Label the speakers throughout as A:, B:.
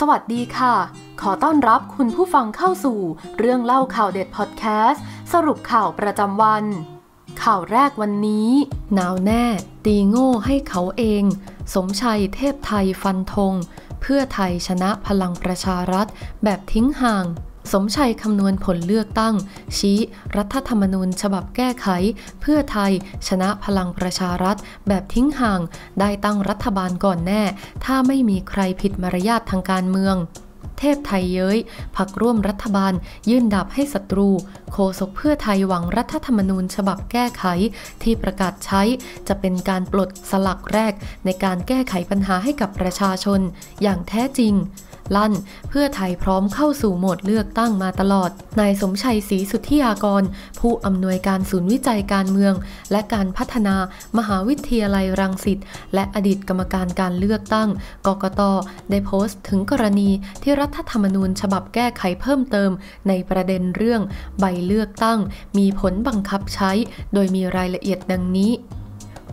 A: สวัสดีค่ะ ขอต้อนรับคุณผู้ฟังเข้าสู่เรื่องเล่าข่าวเด็ดพอดแคสต์สรุปข่าวประจำวัน ข่าวแรกวันนี้หนาวแน่ ตีโง่ให้เขาเอง สมชัยเทพไทยฟันธงเพื่อไทยชนะพลังประชารัฐ แบบทิ้งห่างสมชัยคำนวณผลเลือกตั้ง ชี้ รัฐธรรมนูญฉบับแก้ไข เพื่อไทย ชนะพลังประชารัฐ แบบทิ้งห่างได้ตั้งรัฐบาลก่อนแน่ ถ้าไม่มีใครผิดมารยาททางการเมือง เทพไทยเย้ยพักร่วมรัฐบาลยื่นดับให้ศัตรู โคศกเพื่อไทยหวังรัฐธรรมนูญฉบับแก้ไข ที่ประกาศใช้จะเป็นการปลดสลักแรกในการแก้ไขปัญหาให้กับประชาชน อย่างแท้จริงลั่น เพื่อไทยพร้อมเข้าสู่โหมดเลือกตั้งมาตลอด นายสมชัยศรีสุทธิยากร ผู้อำนวยการศูนย์วิจัยการเมือง และการพัฒนา มหาวิทยาลัยรังสิต และอดีตกรรมการการเลือกตั้ง กกต ได้โพสต์ถึงกรณีที่รัฐธรรมนูญฉบับแก้ไขเพิ่มเติม ในประเด็นเรื่อง ใบเลือกตั้ง มีผลบังคับใช้ โดยมีรายละเอียดดังนี้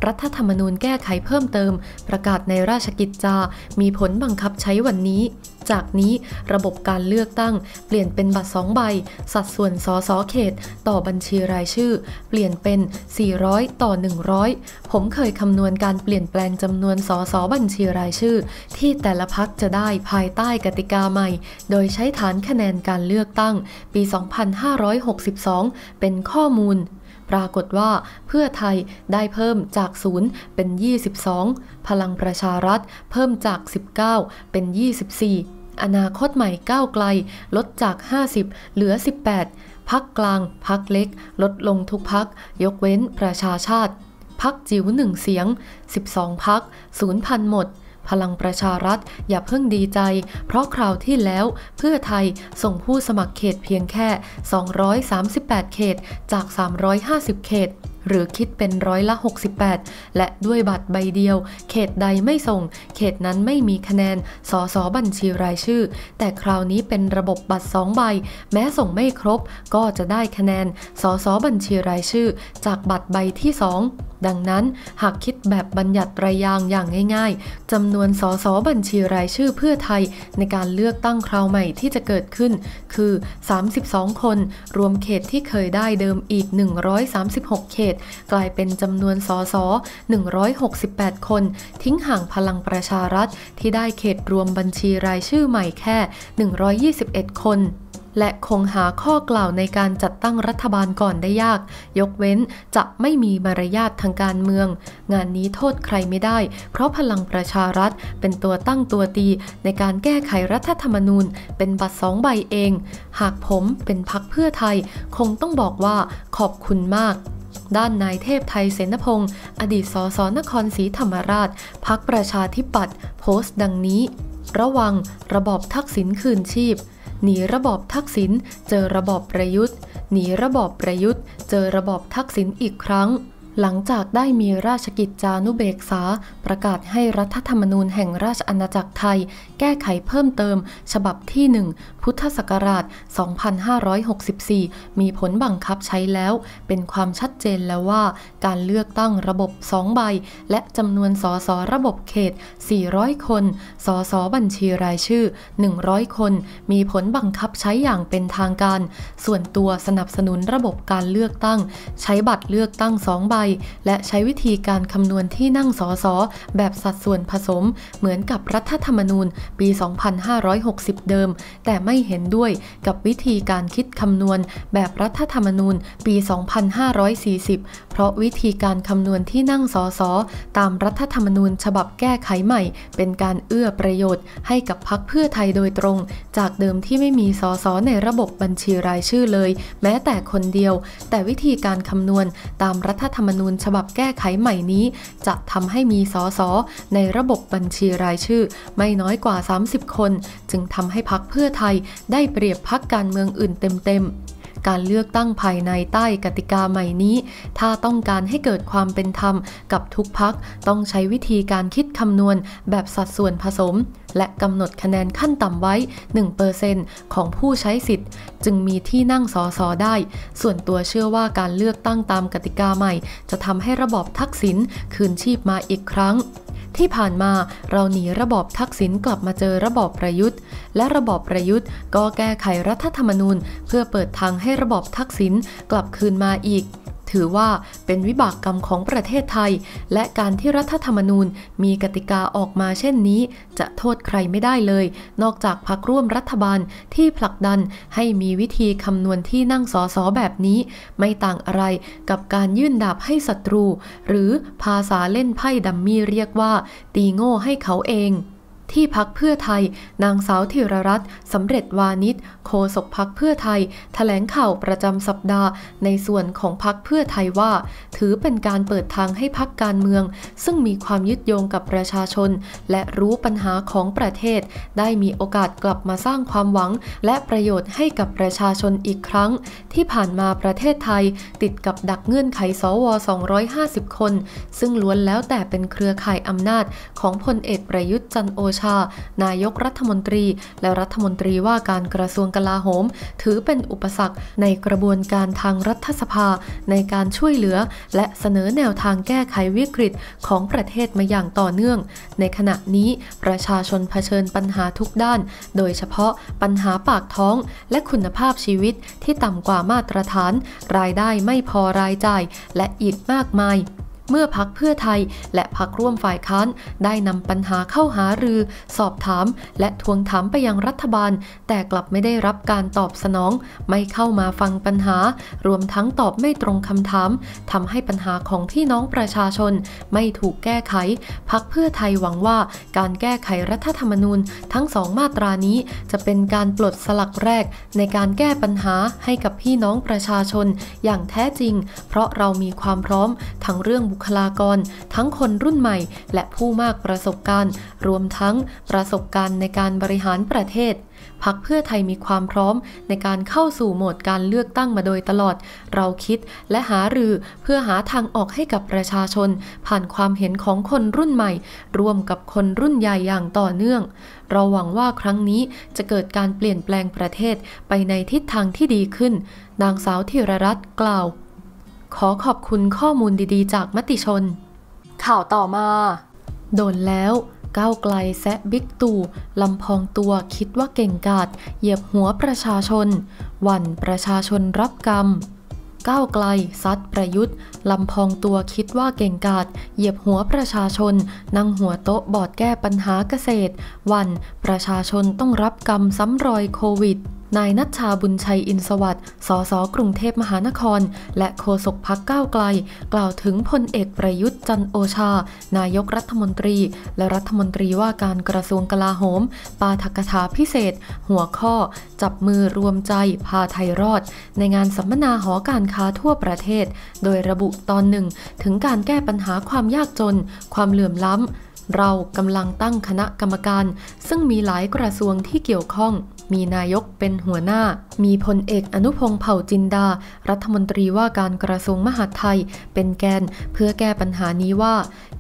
A: รัฐธรรมนูญแก้ไขเพิ่มเติม ประกาศในราชกิจจา มีผลบังคับใช้วันนี้ จากนี้ ระบบการเลือกตั้งเปลี่ยนเป็นบัตรสองใบ สัดส่วนสอสอเขต ต่อบัญชีรายชื่อ เปลี่ยนเป็น 400 ต่อ 100 ผมเคยคำนวณการเปลี่ยนแปลงจำนวนสอสอบัญชีรายชื่อ ที่แต่ละพักจะได้ภายใต้กติกาใหม่ โดยใช้ฐานคะแนนการเลือกตั้ง ปี 2562 เป็นข้อมูลรากฏว่าเพื่อไทยได้เพิ่มจาก 0 เป็น 22 พลังประชารัฐเพิ่มจาก 19 เป็น 24 อนาคตใหม่ก้าวไกล ลดจาก 50 เหลือ 18 พักกลางพักเล็ก ลดลงทุกพัก ยกเว้นประชาชาติ พักจิ๋วหนึ่งเสียง 12 พักศูนย์พันหมดพลังประชารัฐอย่าเพิ่งดีใจ เพราะคราวที่แล้ว เพื่อไทยส่งผู้สมัครเขตเพียงแค่ 238 เขตจาก 350 เขต หรือคิดเป็นร้อยละ 68 และด้วยบัตรใบเดียว เขตใดไม่ส่ง เขตนั้นไม่มีคะแนนสอสอบัญชีรายชื่อ แต่คราวนี้เป็นระบบบัตรสองใบ แม้ส่งไม่ครบก็จะได้คะแนนสอสอบัญชีรายชื่อ จากบัตรใบที่ 2ดังนั้นหากคิดแบบบัญญัติรายางอย่างง่าย ๆจำนวนสสบัญชีรายชื่อเพื่อไทยในการเลือกตั้งคราวใหม่ที่จะเกิดขึ้น คือ 32 คน รวมเขตที่เคยได้เดิมอีก 136 เขต กลายเป็นจำนวนสส168 คน ทิ้งห่างพลังประชารัฐที่ได้เขตรวมบัญชีรายชื่อใหม่แค่ 121 คนและคงหาข้อกล่าวในการจัดตั้งรัฐบาลก่อนได้ยาก ยกเว้นจะไม่มีมารยาททางการเมือง งานนี้โทษใครไม่ได้ เพราะพลังประชารัฐเป็นตัวตั้งตัวตี ในการแก้ไขรัฐธรรมนูญ เป็นบัตรสองใบเอง หากผมเป็นพักเพื่อไทย คงต้องบอกว่าขอบคุณมาก ด้านนายเทพไทยเสนพงศ์อดีตสสนครศรีธรรมราชพักประชาธิปัตย์โพสต์ดังนี้ ระวังระบอบทักษิณคืนชีพหนีระบอบทักษิณเจอระบอบประยุทธ์หนีระบอบประยุทธ์ เจอระบอบทักษิณอีกครั้งหลังจากได้มีราชกิจจานุเบกษา ประกาศให้รัฐธรรมนูญแห่งราชอาณาจักรไทย แก้ไขเพิ่มเติม ฉบับที่ 1 พุทธศักราช 2564 มีผลบังคับใช้แล้ว เป็นความชัดเจนแล้วว่า การเลือกตั้งระบบ 2 ใบ และจำนวน สส ระบบเขต 400 คน สส บัญชีรายชื่อ 100 คน มีผลบังคับใช้อย่างเป็นทางการ ส่วนตัวสนับสนุนระบบการเลือกตั้ง ใช้บัตรเลือกตั้ง 2 ใบยและใช้วิธีการคำนวณที่นั่งสสแบบสัดส่วนผสม เหมือนกับรัฐธรรมนูญ ปี 2560 เดิม แต่ไม่เห็นด้วยกับวิธีการคิดคำนวณ แบบรัฐธรรมนูญ ปี 2540 เพราะวิธีการคำนวณที่นั่งสสตามรัฐธรรมนูญฉบับแก้ไขใหม่ เป็นการเอื้อประโยชน์ ให้กับพรรคเพื่อไทยโดยตรง จากเดิมที่ไม่มีสสในระบบบัญชีรายชื่อเลย แม้แต่คนเดียว แต่วิธีการคำนวณตามรัฐธรรมนูญฉบับแก้ไขใหม่นี้จะทำให้มีสสในระบบบัญชีรายชื่อไม่น้อยกว่า 30 คน จึงทำให้พักเพื่อไทยได้เปรียบพักการเมืองอื่นเต็มๆการเลือกตั้งภายในใต้กติกาใหม่นี้ ถ้าต้องการให้เกิดความเป็นธรรมกับทุกพัก ต้องใช้วิธีการคิดคำนวณแบบสัดส่วนผสม และกำหนดคะแนนขั้นต่ำไว้ 1%ของผู้ใช้สิทธิ์ จึงมีที่นั่งสอสอได้ ส่วนตัวเชื่อว่าการเลือกตั้งตามกติกาใหม่จะทำให้ระบบทักษิณคืนชีพมาอีกครั้งที่ผ่านมาเราหนีระบอบทักษิณกลับมาเจอระบอบประยุทธ์ และระบอบประยุทธ์ ก็แก้ไขรัฐธรรมนูญ เพื่อเปิดทางให้ระบอบทักษิณกลับคืนมาอีกถือว่าเป็นวิบากกรรมของประเทศไทยและการที่รัฐธรรมนูญมีกติกาออกมาเช่นนี้จะโทษใครไม่ได้เลยนอกจากพรรคร่วมรัฐบาลที่ผลักดันให้มีวิธีคำนวณที่นั่งสอสอแบบนี้ไม่ต่างอะไรกับการยื่นดาบให้ศัตรูหรือภาษาเล่นไพ่ดัมมี่เรียกว่าตีโง่ให้เขาเองที่พักเพื่อไทย นางสาวธีรรัตน์ สำเร็จวานิชโคศกพักเพื่อไทยถแถลงข่าวประจำสัปดาห์ ในส่วนของพักเพื่อไทยว่า ถือเป็นการเปิดทางให้พักการเมือง ซึ่งมีความยึดโยงกับประชาชน และรู้ปัญหาของประเทศ ได้มีโอกาสกลับมาสร้างความหวัง และประโยชน์ให้กับประชาชนอีกครั้ง ที่ผ่านมาประเทศไทยติดกับดักเงื่อนไขสว250คน ซึ่งล้วนแล้วแต่เป็นเครือข่ายอำนาจ ของพลเอกประยุทธ์จันโอชานายกรัฐมนตรีและรัฐมนตรีว่าการกระทรวงกลาโหม ถือเป็นอุปสรรคในกระบวนการทางรัฐสภา ในการช่วยเหลือ และเสนอแนวทางแก้ไขวิกฤตของประเทศมาอย่างต่อเนื่อง ในขณะนี้ประชาชนเผชิญปัญหาทุกด้าน โดยเฉพาะปัญหาปากท้อง และคุณภาพชีวิตที่ต่ำกว่ามาตรฐาน รายได้ไม่พอรายจ่ายและอีกมากมายเมื่อพักเพื่อไทยและพักร่วมฝ่ายค้านได้นำปัญหาเข้าหารือ สอบถาม และทวงถามไปยังรัฐบาล แต่กลับไม่ได้รับการตอบสนอง ไม่เข้ามาฟังปัญหา รวมทั้งตอบไม่ตรงคำถามทำให้ปัญหาของพี่น้องประชาชน ไม่ถูกแก้ไขพักเพื่อไทยหวังว่าการแก้ไขรัฐธรรมนูญทั้งสองมาตรานี้จะเป็นการปลดสลักแรก ในการแก้ปัญหาให้กับพี่น้องประชาชน อย่างแท้จริงเพราะเรามีความพร้อม ทั้งเรื่องบุคลากรทั้งคนรุ่นใหม่ และผู้มากประสบการณ์ รวมทั้งประสบการณ์ในการบริหารประเทศ พักเพื่อไทยมีความพร้อมในการเข้าสู่โหมดการเลือกตั้งมาโดยตลอด เราคิดและหารือ เพื่อหาทางออกให้กับประชาชน ผ่านความเห็นของคนรุ่นใหม่ร่วมกับคนรุ่นใหญ่อย่างต่อเนื่อง เราหวังว่าครั้งนี้จะเกิดการเปลี่ยนแปลงประเทศไปในทิศทางที่ดีขึ้น นางสาวธีรรัตน์กล่าวขอขอบคุณข้อมูลดีๆ จากมติชน ข่าวต่อมา โดนแล้วก้าวไกลแซะบิ๊กตู่ลำพองตัวคิดว่าเก่งกาดเหยียบหัวประชาชน วันประชาชนรับกรรมก้าวไกลซัดประยุทธ์ลำพองตัวคิดว่าเก่งกาดเหยียบหัวประชาชน นั่งหัวโต๊ะบอดแก้ปัญหาเกษตร วัน ประชาชนต้องรับกรรมซ้ำรอยโควิดนายนัชชาบุญชัยอินสวัสด์สสกรุงเทพมหานคร และโฆษกพักก้าวไกล กล่าวถึงพลเอกประยุทธ์จันโอชา นายกรัฐมนตรี และรัฐมนตรีว่าการกระทรวงกลาโหม ปาทกถาพิเศษ หัวข้อ จับมือรวมใจ พาไทยรอด ในงานสัมมนาหอการค้าทั่วประเทศ โดยระบุตอนหนึ่ง ถึงการแก้ปัญหาความยากจน ความเหลื่อมล้ำเรากำลังตั้งคณะกรรมการ ซึ่งมีหลายกระทรวงที่เกี่ยวข้องมีนายกเป็นหัวหน้า มีพลเอกอนุพงษ์เผ่าจินดา รัฐมนตรีว่าการกระทรวงมหาดไทยเป็นแกน เพื่อแก้ปัญหานี้ว่า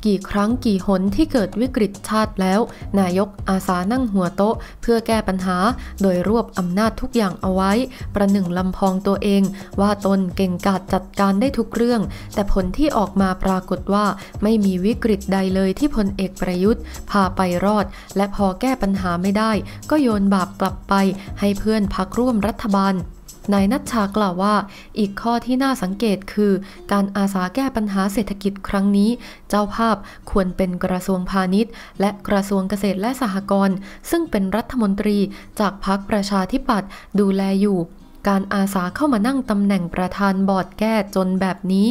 A: กี่ครั้งกี่หนที่เกิดวิกฤตชาติแล้ว นายกอาสานั่งหัวโต๊ะ เพื่อแก้ปัญหาโดยรวบอำนาจทุกอย่างเอาไว้ประหนึ่งลำพองตัวเอง ว่าตนเก่งกาจจัดการได้ทุกเรื่อง แต่ผลที่ออกมาปรากฏว่าไม่มีวิกฤตใดเลยที่พลเอกประยุทธ์พาไปรอดและพอแก้ปัญหาไม่ได้ ก็โยนบาปกลับไปให้เพื่อนพักร่วมรัฐบาลนายนัชชากล่าวว่า อีกข้อที่น่าสังเกตคือ การอาสาแก้ปัญหาเศรษฐกิจครั้งนี้ เจ้าภาพควรเป็นกระทรวงพาณิชย์ และกระทรวงเกษตรและสหกรณ์ซึ่งเป็นรัฐมนตรีจากพรรคประชาธิปัตย์ดูแลอยู่ การอาสาเข้ามานั่งตำแหน่งประธานบอร์ดแก้จนแบบนี้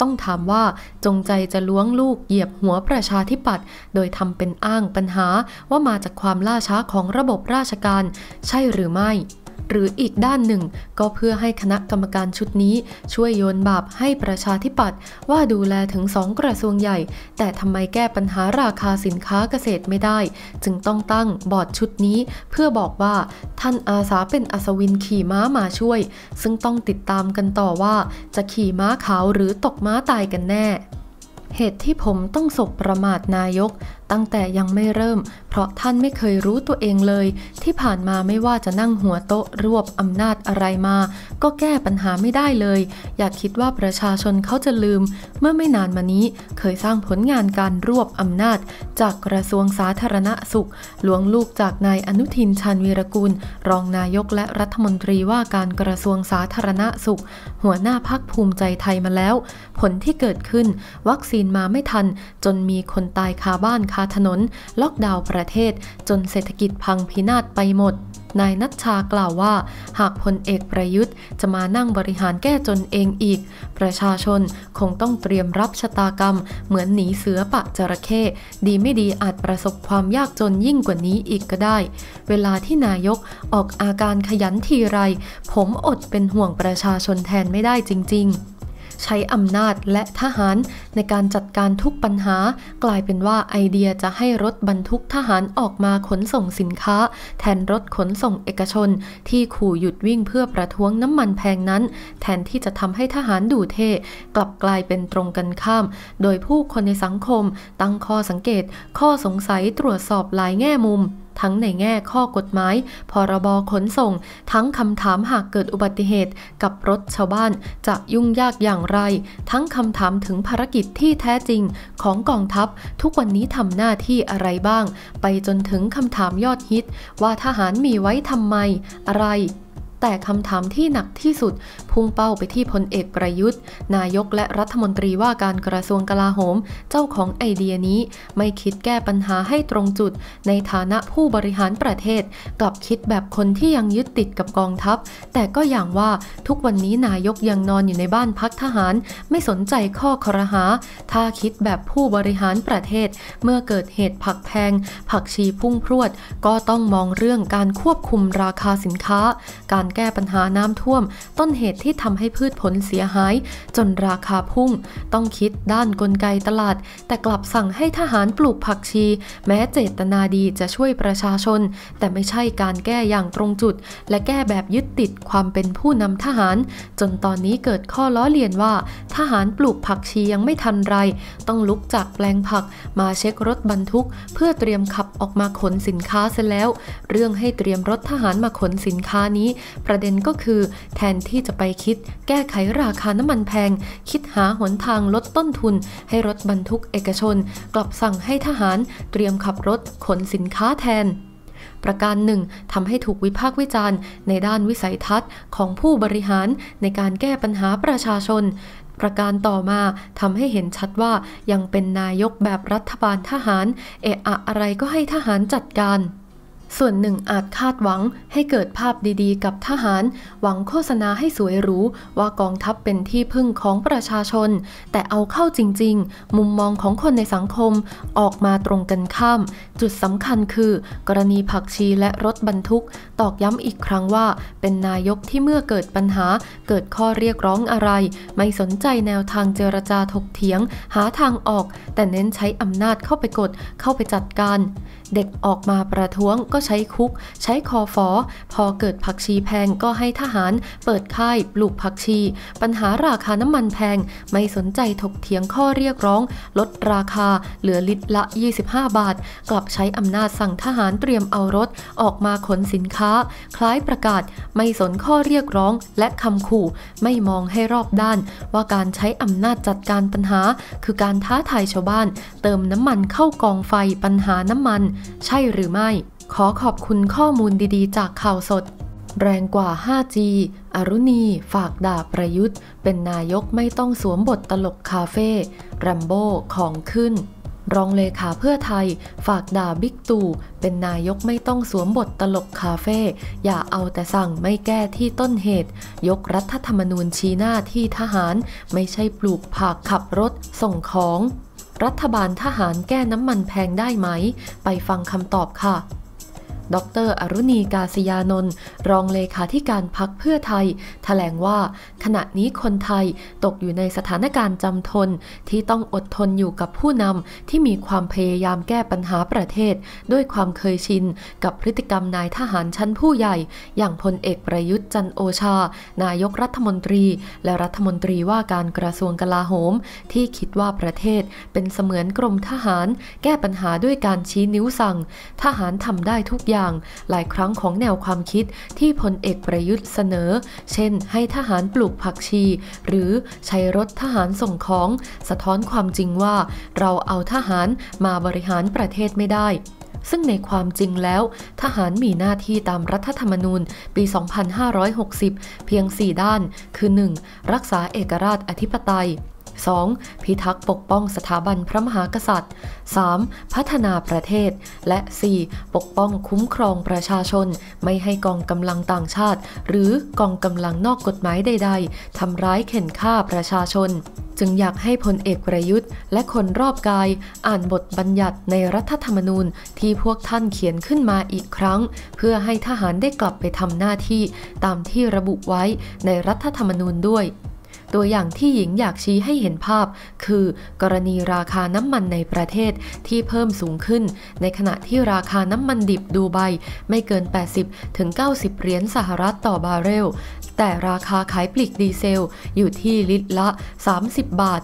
A: ต้องถามว่าจงใจจะล้วงลูกเหยียบหัวประชาธิปัตย์โดยทำเป็นอ้างปัญหาว่ามาจากความล่าช้าของระบบราชการ ใช่หรือไม่หรืออีกด้านหนึ่ง ก็เพื่อให้คณะกรรมการชุดนี้ ช่วยโยนบาปให้ประชาธิปัตย์ว่าดูแลถึงสองกระทรวงใหญ่ แต่ทำไมแก้ปัญหาราคาสินค้าเกษตรไม่ได้ จึงต้องตั้งบอร์ดชุดนี้ เพื่อบอกว่า ท่านอาสาเป็นอัศวินขี่ม้ามาช่วย ซึ่งต้องติดตามกันต่อว่า จะขี่ม้าขาวหรือตกม้าตายกันแน่ เหตุที่ผมต้องสบประมาทนายกตั้งแต่ยังไม่เริ่ม เพราะท่านไม่เคยรู้ตัวเองเลย ที่ผ่านมาไม่ว่าจะนั่งหัวโต๊ะรวบอำนาจอะไรมา ก็แก้ปัญหาไม่ได้เลย อยากคิดว่าประชาชนเขาจะลืม เมื่อไม่นานมานี้ เคยสร้างผลงานการรวบอำนาจจากกระทรวงสาธารณสุข หลวงลูกจากนายอนุทินชาญวีรกุลรองนายกและรัฐมนตรีว่าการกระทรวงสาธารณสุข หัวหน้าพักภูมิใจไทยมาแล้ว ผลที่เกิดขึ้น วัคซีนมาไม่ทัน จนมีคนตายคาบ้านคาถนนล็อกดาวน์ประเทศจนเศรษฐกิจพังพินาศไปหมด นายนัชชากล่าวว่า หากพลเอกประยุทธ์จะมานั่งบริหารแก้จนเองอีก ประชาชนคงต้องเตรียมรับชะตากรรมเหมือนหนีเสือปะจระเข้ดีไม่ดีอาจประสบความยากจนยิ่งกว่านี้อีกก็ได้ เวลาที่นายกออกอาการขยันทีไร ผมอดเป็นห่วงประชาชนแทนไม่ได้จริงๆใช้อำนาจและทหารในการจัดการทุกปัญหา กลายเป็นว่าไอเดียจะให้รถบรรทุกทหารออกมาขนส่งสินค้า แทนรถขนส่งเอกชน ที่ขู่หยุดวิ่งเพื่อประท้วงน้ำมันแพงนั้น แทนที่จะทำให้ทหารดูเท่กลับกลายเป็นตรงกันข้าม โดยผู้คนในสังคม ตั้งข้อสังเกต ข้อสงสัยตรวจสอบหลายแง่มุมทั้งในแง่ข้อกฎหมาย พรบ ขนส่ง ทั้งคำถามหากเกิดอุบัติเหตุกับรถชาวบ้านจะยุ่งยากอย่างไร ทั้งคำถามถึงภารกิจที่แท้จริง ของกองทัพ ทุกวันนี้ทำหน้าที่อะไรบ้าง ไปจนถึงคำถามยอดฮิต ว่าทหารมีไว้ทำไมอะไร แต่คำถามที่หนักที่สุดพุ่งเป้าไปที่ พลเอกประยุทธ์ นายกและรัฐมนตรีว่าการกระทรวงกลาโหม เจ้าของไอเดียนี้ ไม่คิดแก้ปัญหาให้ตรงจุด ในฐานะผู้บริหารประเทศ กลับคิดแบบคนที่ยังยึดติดกับกองทัพ แต่ก็อย่างว่าทุกวันนี้นายกยังนอนอยู่ในบ้านพักทหาร ไม่สนใจข้อครหา ถ้าคิดแบบผู้บริหารประเทศ เมื่อเกิดเหตุผักแพง ผักชีพุ่งพรวด ก็ต้องมองเรื่องการควบคุมราคาสินค้า การแก้ปัญหาน้ำท่วม ต้นเหตุที่ที่ทำให้พืชผลเสียหาย จนราคาพุ่ง ต้องคิดด้านกลไกตลาด แต่กลับสั่งให้ทหารปลูกผักชี แม้เจตนาดีจะช่วยประชาชน แต่ไม่ใช่การแก้อย่างตรงจุด และแก้แบบยึดติดความเป็นผู้นำทหาร จนตอนนี้เกิดข้อล้อเลียนว่า ทหารปลูกผักชียังไม่ทันไร ต้องลุกจากแปลงผัก มาเช็ครถบรรทุก เพื่อเตรียมขับออกมาขนสินค้าเสร็จแล้ว เรื่องให้เตรียมรถทหารมาขนสินค้านี้ ประเด็นก็คือ แทนที่จะไปคิดแก้ไขราคาน้ำมันแพง คิดหาหนทางลดต้นทุน ให้รถบรรทุกเอกชน กลับสั่งให้ทหารเตรียมขับรถขนสินค้าแทน ประการหนึ่งทำให้ถูกวิพากษ์วิจารณ์ในด้านวิสัยทัศน์ของผู้บริหารในการแก้ปัญหาประชาชน ประการต่อมาทำให้เห็นชัดว่ายังเป็นนายกแบบรัฐบาลทหาร เอะอะอะไรก็ให้ทหารจัดการส่วนหนึ่งอาจคาดหวังให้เกิดภาพดีๆ กับทหาร หวังโฆษณาให้สวยหรูว่ากองทัพเป็นที่พึ่งของประชาชน แต่เอาเข้าจริงๆ มุมมองของคนในสังคมออกมาตรงกันข้าม จุดสำคัญคือกรณีผักชีและรถบรรทุก ตอกย้ำอีกครั้งว่า เป็นนายกที่เมื่อเกิดปัญหา เกิดข้อเรียกร้องอะไร ไม่สนใจแนวทางเจรจาถกเถียงหาทางออก แต่เน้นใช้อำนาจเข้าไปกดเข้าไปจัดการเด็กออกมาประท้วงก็ใช้คุก ใช้คอฟอ พอเกิดผักชีแพงก็ให้ทหาร เปิดค่ายปลูกผักชี ปัญหาราคาน้ำมันแพง ไม่สนใจถกเถียงข้อเรียกร้อง ลดราคา เหลือลิตรละ 25 บาท กลับใช้อำนาจสั่งทหารเตรียมเอารถ ออกมาขนสินค้า คล้ายประกาศไม่สนข้อเรียกร้องและคำขู่ไม่มองให้รอบด้าน ว่าการใช้อำนาจจัดการปัญหา คือการท้าทายชาวบ้าน เติมน้ำมันเข้ากองไฟปัญหาน้ำมันใช่หรือไม่ ขอขอบคุณข้อมูลดีๆจากข่าวสด แรงกว่า 5G อรุณี ฝากด่าประยุทธ์ เป็นนายกไม่ต้องสวมบทตลกคาเฟ่ แรมโบ้ของขึ้น รองเลขาเพื่อไทย ฝากด่าบิ๊กตู่ เป็นนายกไม่ต้องสวมบทตลกคาเฟ่ อย่าเอาแต่สั่งไม่แก้ที่ต้นเหตุ ยกรัฐธรรมนูญชี้หน้าที่ทหาร ไม่ใช่ปลูกผักขับรถส่งของรัฐบาลทหารแก้น้ำมันแพงได้ไหม ไปฟังคำตอบค่ะดรอรุณีกาศยานนท์รองเลขาธิการพักเพื่อไทยถแถลงว่า ขณะนี้คนไทยตกอยู่ในสถานการณ์จำทน ที่ต้องอดทนอยู่กับผู้นำที่มีความพยายามแก้ปัญหาประเทศ ด้วยความเคยชิน กับพฤติกรรมนายทหารชั้นผู้ใหญ่ อย่างพลเอกประยุทธ์จันโอชา นายกรัฐมนตรี และรัฐมนตรีว่าการกระทรวงกลาโหม ที่คิดว่าประเทศเป็นเสมือนกรมทหาร แก้ปัญหาด้วยการชี้นิ้วสั่ง ทหารทำได้ทุกอย่างย่างหลายครั้งของแนวความคิดที่พลเอกประยุทธ์เสนอ เช่นให้ทหารปลูกผักชีหรือใช้รถทหารส่งของสะท้อนความจริงว่าเราเอาทหารมาบริหารประเทศไม่ได้ ซึ่งในความจริงแล้วทหารมีหน้าที่ตามรัฐธรรมนูญปี 2560 เพียง 4 ด้านคือ 1. รักษาเอกราชอธิปไตย 2. พิทักษ์ปกป้องสถาบันพระมหากษัตริย์ 3. พัฒนาประเทศ และ 4. ปกป้องคุ้มครองประชาชน ไม่ให้กองกำลังต่างชาติ หรือกองกำลังนอกกฎหมายใดๆทำร้ายเข็นฆ่าประชาชน จึงอยากให้พลเอกประยุทธ์และคนรอบกาย อ่านบทบัญญัติในรัฐธรรมนูญที่พวกท่านเขียนขึ้นมาอีกครั้ง เพื่อให้ทหารได้กลับไปทำหน้าที่ ตามที่ระบุไว้ในรัฐธรรมนูญด้วยตัวอย่างที่หญิงอยากชี้ให้เห็นภาพคือกรณีราคาน้ำมันในประเทศที่เพิ่มสูงขึ้น ในขณะที่ราคาน้ำมันดิบดูไบไม่เกิน 80ถึง90 เหรียญสหรัฐต่อบาร์เรลแต่ราคาขายปลีกดีเซลอยู่ที่ลิตรละ 30 บาท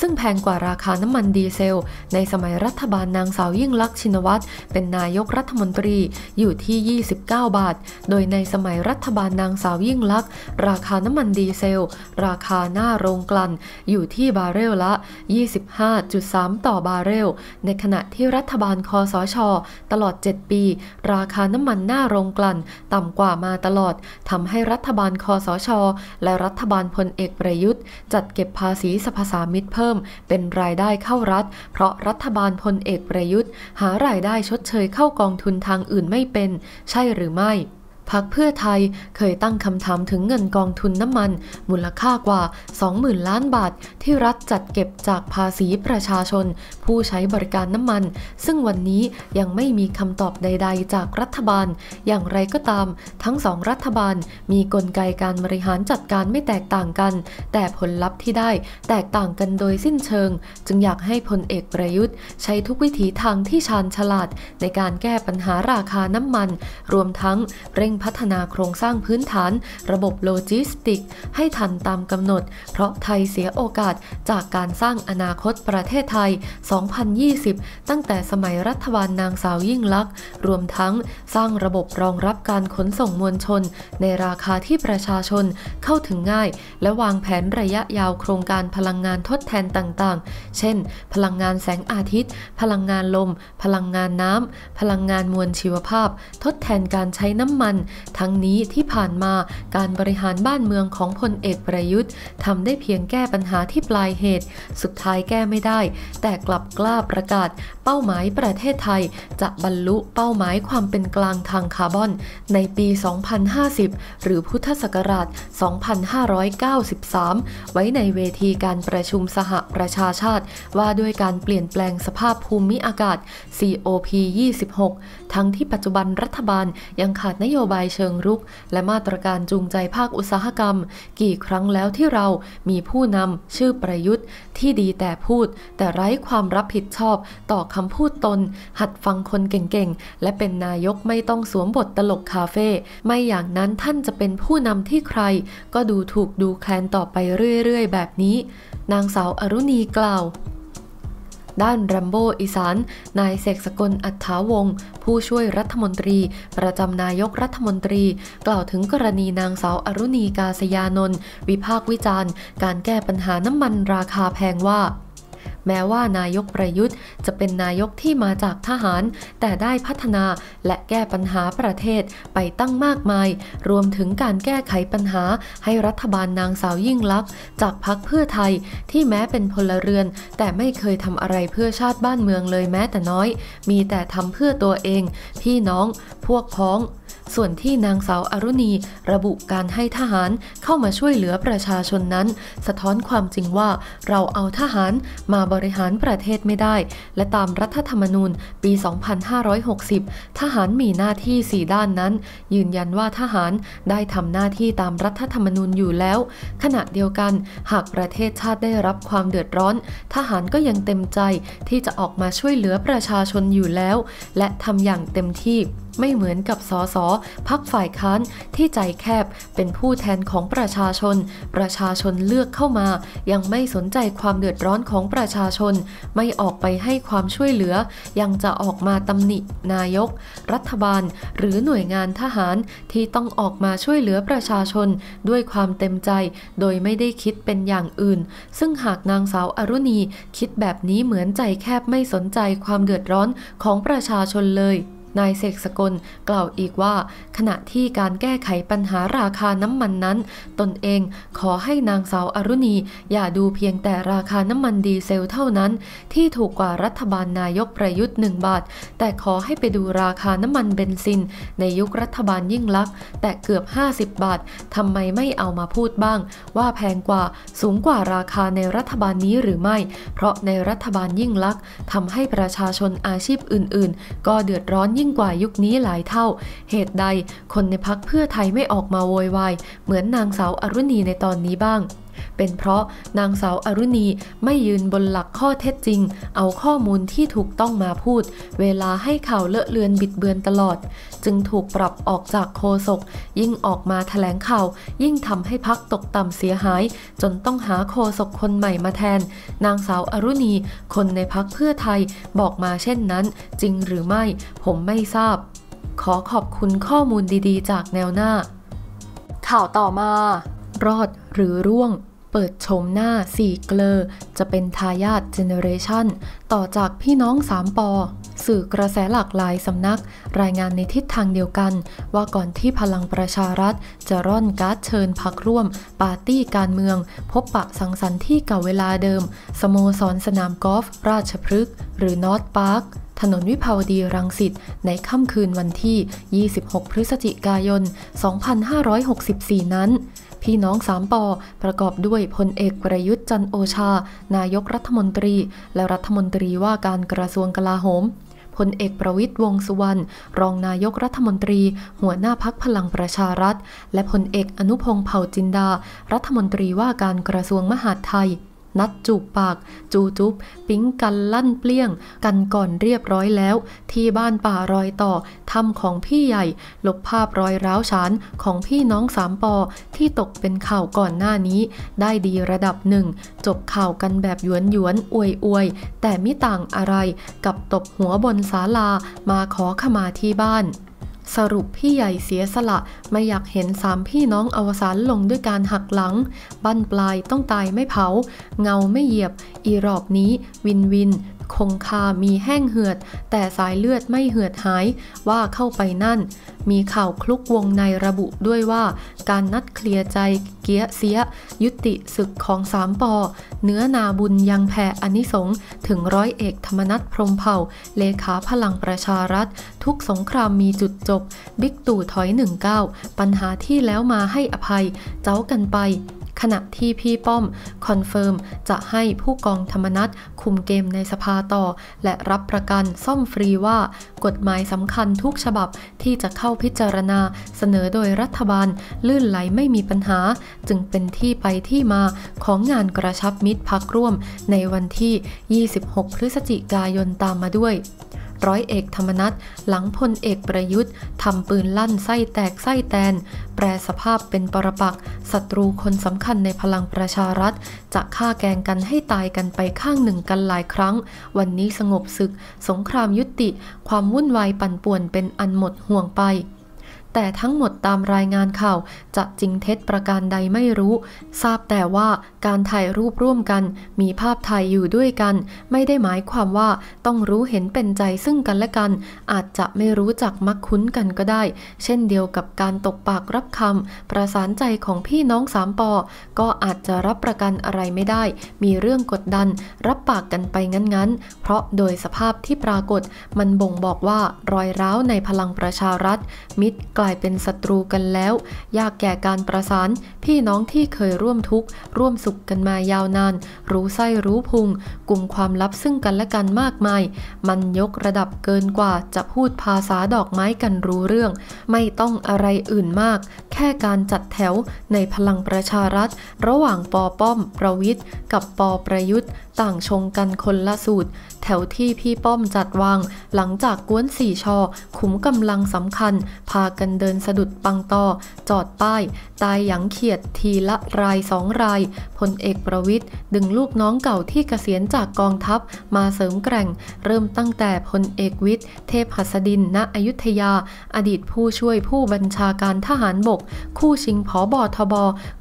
A: ซึ่งแพงกว่าราคาน้ำมันดีเซลในสมัยรัฐบาลนางสาวยิ่งลักษณ์ชินวัตรเป็นนายกรัฐมนตรีอยู่ที่ 29 บาท โดยในสมัยรัฐบาลนางสาวยิ่งลักษณ์ ราคาน้ำมันดีเซลราคาหน้าโรงกลั่นอยู่ที่บาร์เรลละ 25.3 ต่อบาร์เรล ในขณะที่รัฐบาลคอสชตลอด 7 ปี ราคาน้ำมันหน้าโรงกลั่น ต่ำกว่ามาตลอดทำให้รัฐบาลคอสชและรัฐบาลพลเอกประยุทธ์ จัดเก็บภาษีสรรพสามิตเพิ่มพิ่มเป็นรายได้เข้ารัฐเพราะรัฐบาลพลเอกประยุทธ์ หารายได้ชดเชยเข้ากองทุนทางอื่นไม่เป็น ใช่หรือไม่พักเพื่อไทยเคยตั้งคำถามถึงเงินกองทุนน้ำมัน มูลค่ากว่า 20,000 ล้านบาท ที่รัฐจัดเก็บจากภาษีประชาชน ผู้ใช้บริการน้ำมัน ซึ่งวันนี้ยังไม่มีคำตอบใด ๆ จากรัฐบาล อย่างไรก็ตาม ทั้งสองรัฐบาลมีกลไกการบริหารจัดการไม่แตกต่างกัน แต่ผลลัพธ์ที่ได้แตกต่างกันโดยสิ้นเชิง จึงอยากให้พลเอกประยุทธ์ ใช้ทุกวิถีทางที่ชาญฉลาด ในการแก้ปัญหาราคาน้ำมัน รวมทั้งเร่งพัฒนาโครงสร้างพื้นฐานระบบโลจิสติก ให้ทันตามกำหนด เพราะไทยเสียโอกาสจากการสร้างอนาคตประเทศไทย 2020 ตั้งแต่สมัยรัฐบาลนางสาวยิ่งลักษณ์ รวมทั้งสร้างระบบรองรับการขนส่งมวลชน ในราคาที่ประชาชนเข้าถึงง่าย และวางแผนระยะยาวโครงการพลังงานทดแทนต่างๆ เช่น พลังงานแสงอาทิตย์ พลังงานลม พลังงานน้ำพลังงานมวลชีวภาพ ทดแทนการใช้น้ำมันทั้งนี้ที่ผ่านมาการบริหารบ้านเมืองของพลเอกประยุทธ์ทำได้เพียงแก้ปัญหาที่ปลายเหตุ สุดท้ายแก้ไม่ได้ แต่กลับกล้าประกาศเป้าหมายประเทศไทยจะบรรลุเป้าหมายความเป็นกลางทางคาร์บอน ในปี 2050 หรือพุทธศักราช 2593 ไว้ในเวทีการประชุมสหประชาชาติ ว่าด้วยการเปลี่ยนแปลงสภาพภูมิอากาศ COP 26ทั้งที่ปัจจุบันรัฐบาลยังขาดนโยบายเชิงรุกและมาตรการจูงใจภาคอุตสาหกรรม กี่ครั้งแล้วที่เรามีผู้นำชื่อประยุทธ์ที่ดีแต่พูด แต่ไร้ความรับผิดชอบต่อคำพูดตน หัดฟังคนเก่งๆ และเป็นนายกไม่ต้องสวมบทตลกคาเฟ่ไม่อย่างนั้นท่านจะเป็นผู้นำที่ใคร ก็ดูถูกดูแคลนต่อไปเรื่อยๆแบบนี้ นางสาวอรุณีกล่าว ด้านรัมโบอีสาน นายเสกสกลอัฏฐาวงศ์ผู้ช่วยรัฐมนตรี ประจำนายกรัฐมนตรี กล่าวถึงกรณีนางสาวอรุณีกาสยานนท์วิพากษ์วิจารณ์ การแก้ปัญหาน้ำมันราคาแพงว่าแม้ว่านายกประยุทธ์ จะเป็นนายกที่มาจากทหารแต่ได้พัฒนาและแก้ปัญหาประเทศไปตั้งมากมาย รวมถึงการแก้ไขปัญหาให้รัฐบาลนางสาวยิ่งลักษณ์จากพรรคเพื่อไทยที่แม้เป็นพลเรือน แต่ไม่เคยทำอะไรเพื่อชาติบ้านเมืองเลยแม้แต่น้อย มีแต่ทำเพื่อตัวเอง พี่น้อง พวกพ้องส่วนที่นางสาวอรุณีระบุการให้ทหารเข้ามาช่วยเหลือประชาชนนั้น สะท้อนความจริงว่าเราเอาทหารมาบริหารประเทศไม่ได้ และตามรัฐธรรมนูญ ปี 2560 ทหารมีหน้าที่ 4 ด้านนั้น ยืนยันว่าทหารได้ทำหน้าที่ตามรัฐธรรมนูญอยู่แล้ว ขณะเดียวกัน หากประเทศชาติได้รับความเดือดร้อน ทหารก็ยังเต็มใจ ที่จะออกมาช่วยเหลือประชาชนอยู่แล้ว และทำอย่างเต็มที่ไม่เหมือนกับสสพักฝ่ายค้าน ที่ใจแคบเป็นผู้แทนของประชาชน ประชาชนเลือกเข้ามายังไม่สนใจความเดือดร้อนของประชาชน ไม่ออกไปให้ความช่วยเหลือยังจะออกมาตำหนิ นายก รัฐบาล หรือหน่วยงานทหารที่ต้องออกมาช่วยเหลือประชาชน ด้วยความเต็มใจ โดยไม่ได้คิดเป็นอย่างอื่น ซึ่งหากนางสาวอรุณี คิดแบบนี้เหมือนใจแคบไม่สนใจความเดือดร้อนของประชาชนเลยนายเสกสกลกล่าวอีกว่า ขณะที่การแก้ไขปัญหาราคาน้ำมันนั้น ตนเองขอให้นางสาวอรุณี อย่าดูเพียงแต่ราคาน้ำมันดีเซลเท่านั้น ที่ถูกกว่ารัฐบาลนายกประยุทธ์หนึ่งบาท แต่ขอให้ไปดูราคาน้ำมันเบนซินในยุครัฐบาลยิ่งลักษณ์ แต่เกือบ 50 บาททำไมไม่เอามาพูดบ้าง ว่าแพงกว่าสูงกว่าราคาในรัฐบาลนี้หรือไม่ เพราะในรัฐบาลยิ่งลักษณ์ทำให้ประชาชนอาชีพอื่น ๆ ก็เดือดร้อนยิ่งยิ่งกว่ายุคนี้หลายเท่า เหตุใดคนในพักเพื่อไทยไม่ออกมาโวยวายเหมือนนางสาวอรุณีในตอนนี้บ้างเป็นเพราะนางสาวอรุณีไม่ยืนบนหลักข้อเท็จจริง เอาข้อมูลที่ถูกต้องมาพูด เวลาให้ข่าวเลอะเลือนบิดเบือนตลอด จึงถูกปรับออกจากโคศกยิ่งออกมาแถลงข่าว ยิ่งทำให้พักตกต่ำเสียหาย จนต้องหาโคศกคนใหม่มาแทน นางสาวอรุณี คนในพักเพื่อไทย บอกมาเช่นนั้นจริงหรือไม่ผมไม่ทราบ ขอขอบคุณข้อมูลดีๆ จากแนวหน้า ข่าวต่อมา รอดหรือร่วงเปิดชมหน้าสี่เกลอ จะเป็นทายาทเจเนเรชันต่อจากพี่น้องสามปอสื่อกระแสหลากหลายสำนัก รายงานในทิศทางเดียวกันว่าก่อนที่พลังประชารัฐจะร่อนการ์ดเชิญพักร่วมปาร์ตี้การเมือง พบปะสังสรรค์ที่เก่าเวลาเดิม สโมสรสนามกอล์ฟราชพฤกษ์หรือนอตพาร์ค ถนนวิภาวดีรังสิตในค่ำคืนวันที่ 26พฤศจิกายน2564นั้นพี่น้องสามปอประกอบด้วยพลเอกประยุทธ์จันโอชา นายกรัฐมนตรี และรัฐมนตรีว่าการกระทรวงกลาโหมพลเอกประวิทย์วงสุวรรณรองนายกรัฐมนตรี หัวหน้าพักพลังประชารัฐและพลเอกอนุพงศ์เผ่าจินดา รัฐมนตรีว่าการกระทรวงมหาดไทยนัดจูบปาก จูจุบปิ้งกันลั่นเปลี่ยงกันก่อนเรียบร้อยแล้ว ที่บ้านป่ารอยต่อทำของพี่ใหญ่ ลบภาพรอยร้าวฉานของพี่น้องสามปอที่ตกเป็นข่าวก่อนหน้านี้ ได้ดีระดับหนึ่ง จบข่าวกันแบบหยวนหยวนอวยอวยแต่ไม่ต่างอะไรกับตบหัวบนศาลามาขอขมาที่บ้านสรุปพี่ใหญ่เสียสละไม่อยากเห็นสามพี่น้องอวสานลงด้วยการหักหลังบั้นปลายต้องตายไม่เผา เงาไม่เหยียบ อีรอบนี้วินวินคงคามีแห้งเหือด แต่สายเลือดไม่เหือดหาย ว่าเข้าไปนั่น มีข่าวคลุกวงในระบุด้วยว่า การนัดเคลียร์ใจเกี้ยเสีย ยุติศึกของสามปอ เนื้อนาบุญยังแผ่อนิสงถึงร้อยเอกธรรมนัฐพรมเผ่า เลขาพลังประชารัฐ ทุกสงครามมีจุดจบ บิ๊กตู่ถอย 19 ปัญหาที่แล้วมาให้อภัย เจ้ากันไปขณะที่พี่ป้อมคอนเฟิร์มจะให้ผู้กองธรรมนัฐคุมเกมในสภาต่อ และรับประกันซ่อมฟรีว่า กฎหมายสำคัญทุกฉบับที่จะเข้าพิจารณาเสนอโดยรัฐบาลลื่นไหลไม่มีปัญหา จึงเป็นที่ไปที่มาของงานกระชับมิตรพักร่วมในวันที่ 26 พฤศจิกายนตามมาด้วยร้อยเอกธรรมนัฐหลังพลเอกประยุทธ์ทำปืนลั่นไส้แตกไส้แตน แปรสภาพเป็นปรปักศัตรูคนสำคัญในพลังประชารัฐ จะฆ่าแกงกันให้ตายกันไปข้างหนึ่งกันหลายครั้ง วันนี้สงบศึก สงครามยุติ ความวุ่นวายปั่นป่วนเป็นอันหมดห่วงไปแต่ทั้งหมดตามรายงานข่าวจะจริงเท็จประการใดไม่รู้ ทราบแต่ว่าการถ่ายรูปร่วมกัน มีภาพถ่ายอยู่ด้วยกัน ไม่ได้หมายความว่าต้องรู้เห็นเป็นใจซึ่งกันและกัน อาจจะไม่รู้จักมักคุ้นกันก็ได้ เช่นเดียวกับการตกปากรับคำประสานใจของพี่น้องสามปอก็อาจจะรับประกันอะไรไม่ได้ มีเรื่องกดดันรับปากกันไปงั้นๆ เพราะโดยสภาพที่ปรากฏ มันบ่งบอกว่ารอยร้าวในพลังประชารัฐมิตรกายเป็นศัตรูกันแล้ว ยากแก่การประสาน พี่น้องที่เคยร่วมทุกข์ ร่วมสุขกันมายาวนาน รู้ไส้รู้พุง กลุ่มความลับซึ่งกันและกันมากมาย มันยกระดับเกินกว่าจะพูดภาษาดอกไม้กันรู้เรื่อง ไม่ต้องอะไรอื่นมาก แค่การจัดแถวในพลังประชารัฐ ระหว่างปอป้อมประวิทย์กับปอประยุทธ์ต่างชงกันคนละสูตร แถวที่พี่ป้อมจัดวาง หลังจากกวนสี่ชอขุมกำลังสำคัญ พากันเดินสะดุดปังต่อ จอดป้าย ตายหยังเขียดทีละรายสองราย พลเอกประวิทย์ดึงลูกน้องเก่าที่เกษียณจากกองทัพมาเสริมแกร่ง เริ่มตั้งแต่พลเอกวิทย์ เทพหัสดินณอยุธยา อดีตผู้ช่วยผู้บัญชาการทหารบก คู่ชิงผอบอทบ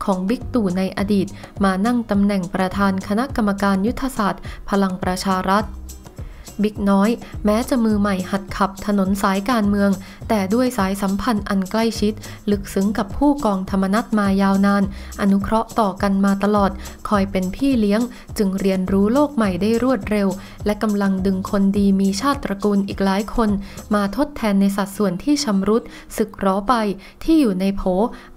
A: ของบิ๊กตู่ในอดีต มานั่งตำแหน่งประธานคณะกรรมการยุทธศาสตร์พลังประชารัฐ บิ๊กน้อย แม้จะมือใหม่หัดขับถนนสายการเมือง แต่ด้วยสายสัมพันธ์อันใกล้ชิดลึกซึ้งกับผู้กองธรรมนัตมายาวนาน อนุเคราะห์ต่อกันมาตลอด คอยเป็นพี่เลี้ยง จึงเรียนรู้โลกใหม่ได้รวดเร็ว และกำลังดึงคนดีมีชาติตระกูลอีกหลายคน มาทดแทนในสัดส่วนที่ชำรุดสึกร้อไป ที่อยู่ในโผ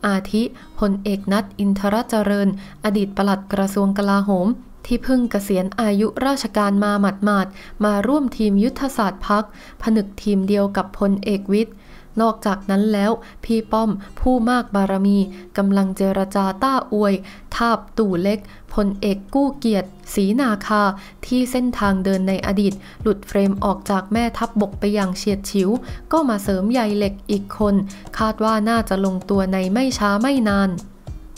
A: อาทิพลเอกนัทอินทรเจริญ อดีตปลัดกระทรวงกลาโหมที่เพิ่งเกษียณอายุราชการมาหมาดๆมาร่วมทีมยุทธศาสตร์พักผนึกทีมเดียวกับพลเอกวิทย์นอกจากนั้นแล้ว พี่ป้อมผู้มากบารมีกำลังเจรจาต้าอวย ทาบตู่เล็ก พลเอกกู้เกียรติ สีนาคา ที่เส้นทางเดินในอดีต หลุดเฟรมออกจากแม่ทัพบบกไปอย่างเฉียดฉิว ก็มาเสริมใยเหล็กอีกคน คาดว่าน่าจะลงตัวในไม่ช้าไม่นาน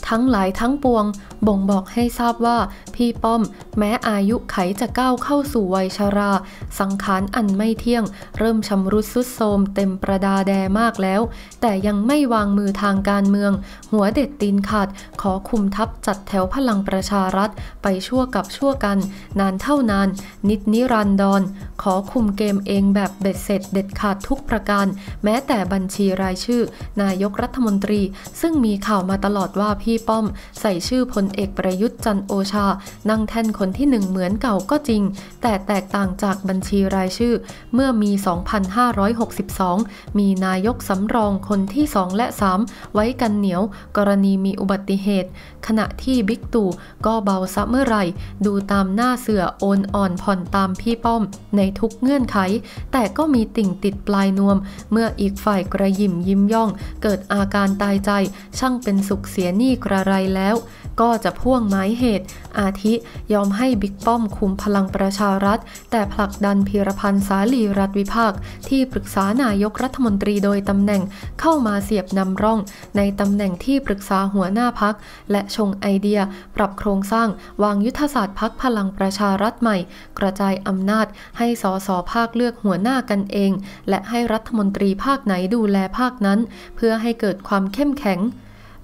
A: ทั้งหลายทั้งปวง บ่งบอกให้ทราบว่า พี่ป้อม แม้อายุไขจะก้าวเข้าสู่วัยชรา สังขารอันไม่เที่ยง เริ่มชำรุดสุดโทมเต็มประดาแดมากแล้ว แต่ยังไม่วางมือทางการเมือง หัวเด็ดตีนขาด ขอคุมทัพจัดแถวพลังประชารัฐ ไปชั่วกับชั่วกัน นานเท่านาน นิดนิรันดร ขอคุมเกมเองแบบเบ็ดเสร็จเด็ดขาดทุกประการ แม้แต่บัญชีรายชื่อ นายกรัฐมนตรี ซึ่งมีข่าวมาตลอดว่าพี่พี่ป้อมใส่ชื่อพลเอกประยุทธ์จันโอชา นั่งแท่นคนที่หนึ่งเหมือนเก่าก็จริง แต่แตกต่างจากบัญชีรายชื่อ เมื่อมี 2,562 มีนายกสำรองคนที่ 2 และ 3 ไว้กันเหนียว กรณีมีอุบัติเหตุ ขณะที่บิ๊กตู่ก็เบาซะเมื่อไหร่ ดูตามหน้าเสือโอนอ่อนผ่อนตามพี่ป้อม ในทุกเงื่อนไข แต่ก็มีติ่งติดปลายนวม เมื่ออีกฝ่ายกระยิมยิ้มย่อง เกิดอาการตายใจช่างเป็นสุขเสียหนี้กระไรแล้ว ก็จะพ่วงหมายเหตุอาทิยอมให้บิ๊กป้อมคุมพลังประชารัฐ แต่ผลักดันพีรพันธ์สาลีรัฐวิภาค ที่ปรึกษานายกรัฐมนตรีโดยตำแหน่งเข้ามาเสียบนำร่อง ในตำแหน่งที่ปรึกษาหัวหน้าพักและชงไอเดียปรับโครงสร้างวางยุทธศาสตร์พักพลังประชารัฐใหม่ กระจายอำนาจให้สสภาคเลือกหัวหน้ากันเอง และให้รัฐมนตรีภาคไหนดูแลภาคนั้น เพื่อให้เกิดความเข้มแข็ง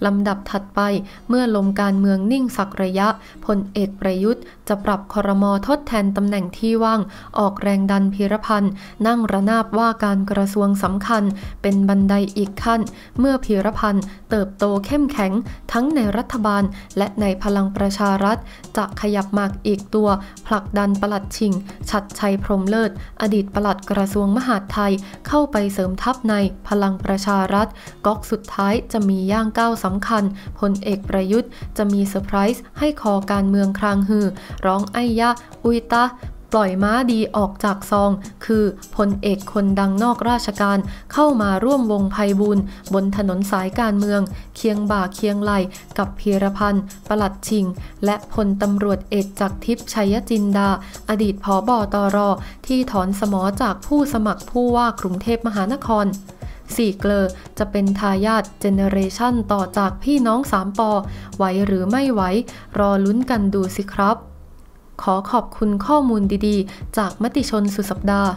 A: ลำดับถัดไปเมื่อลมการเมืองนิ่งสักระยะพลเอกประยุทธ์ จะปรับคอรมอทดแทนตำแหน่งที่ว่าง ออกแรงดันพิรพันธ์นั่งระนาบว่าการกระทรวงสำคัญ เป็นบันไดอีกขั้น เมื่อพิรพันธ์เติบโตเข้มแข็ง ทั้งในรัฐบาล และในพลังประชารัฐ จะขยับมากอีกตัว ผลักดันปลัดชิงชัดชัยพรมเลิศ อดีตปลัดกระทรวงมหาดไทยเข้าไปเสริมทัพในพลังประชารัฐก๊อกสุดท้ายจะมีย่างก้าวสำคัญพลเอกประยุทธ์จะมีเซอร์ไพรส์ให้คอการเมืองครางหือ ร้องไอ้ยะ อุยตะ ปล่อยม้าดีออกจากซอง คือพลเอกคนดังนอกราชการเข้ามาร่วมวงไพบุญบนถนนสายการเมือง เคียงบ่าเคียงไหลกับเพรพันธ์ ปลัดชิง และพลตำรวจเอกจากทิพย์ชัยจินดา อดีตผอบอตรที่ถอนสมอจากผู้สมัครผู้ว่ากรุงเทพมหานครสี่เกลอ จะเป็นทายาทเจเนเรชันต่อจากพี่น้องสามปอไหวหรือไม่ไหวรอลุ้นกันดูสิครับ ขอขอบคุณข้อมูลดีๆ จากมติชนสุดสัปดาห์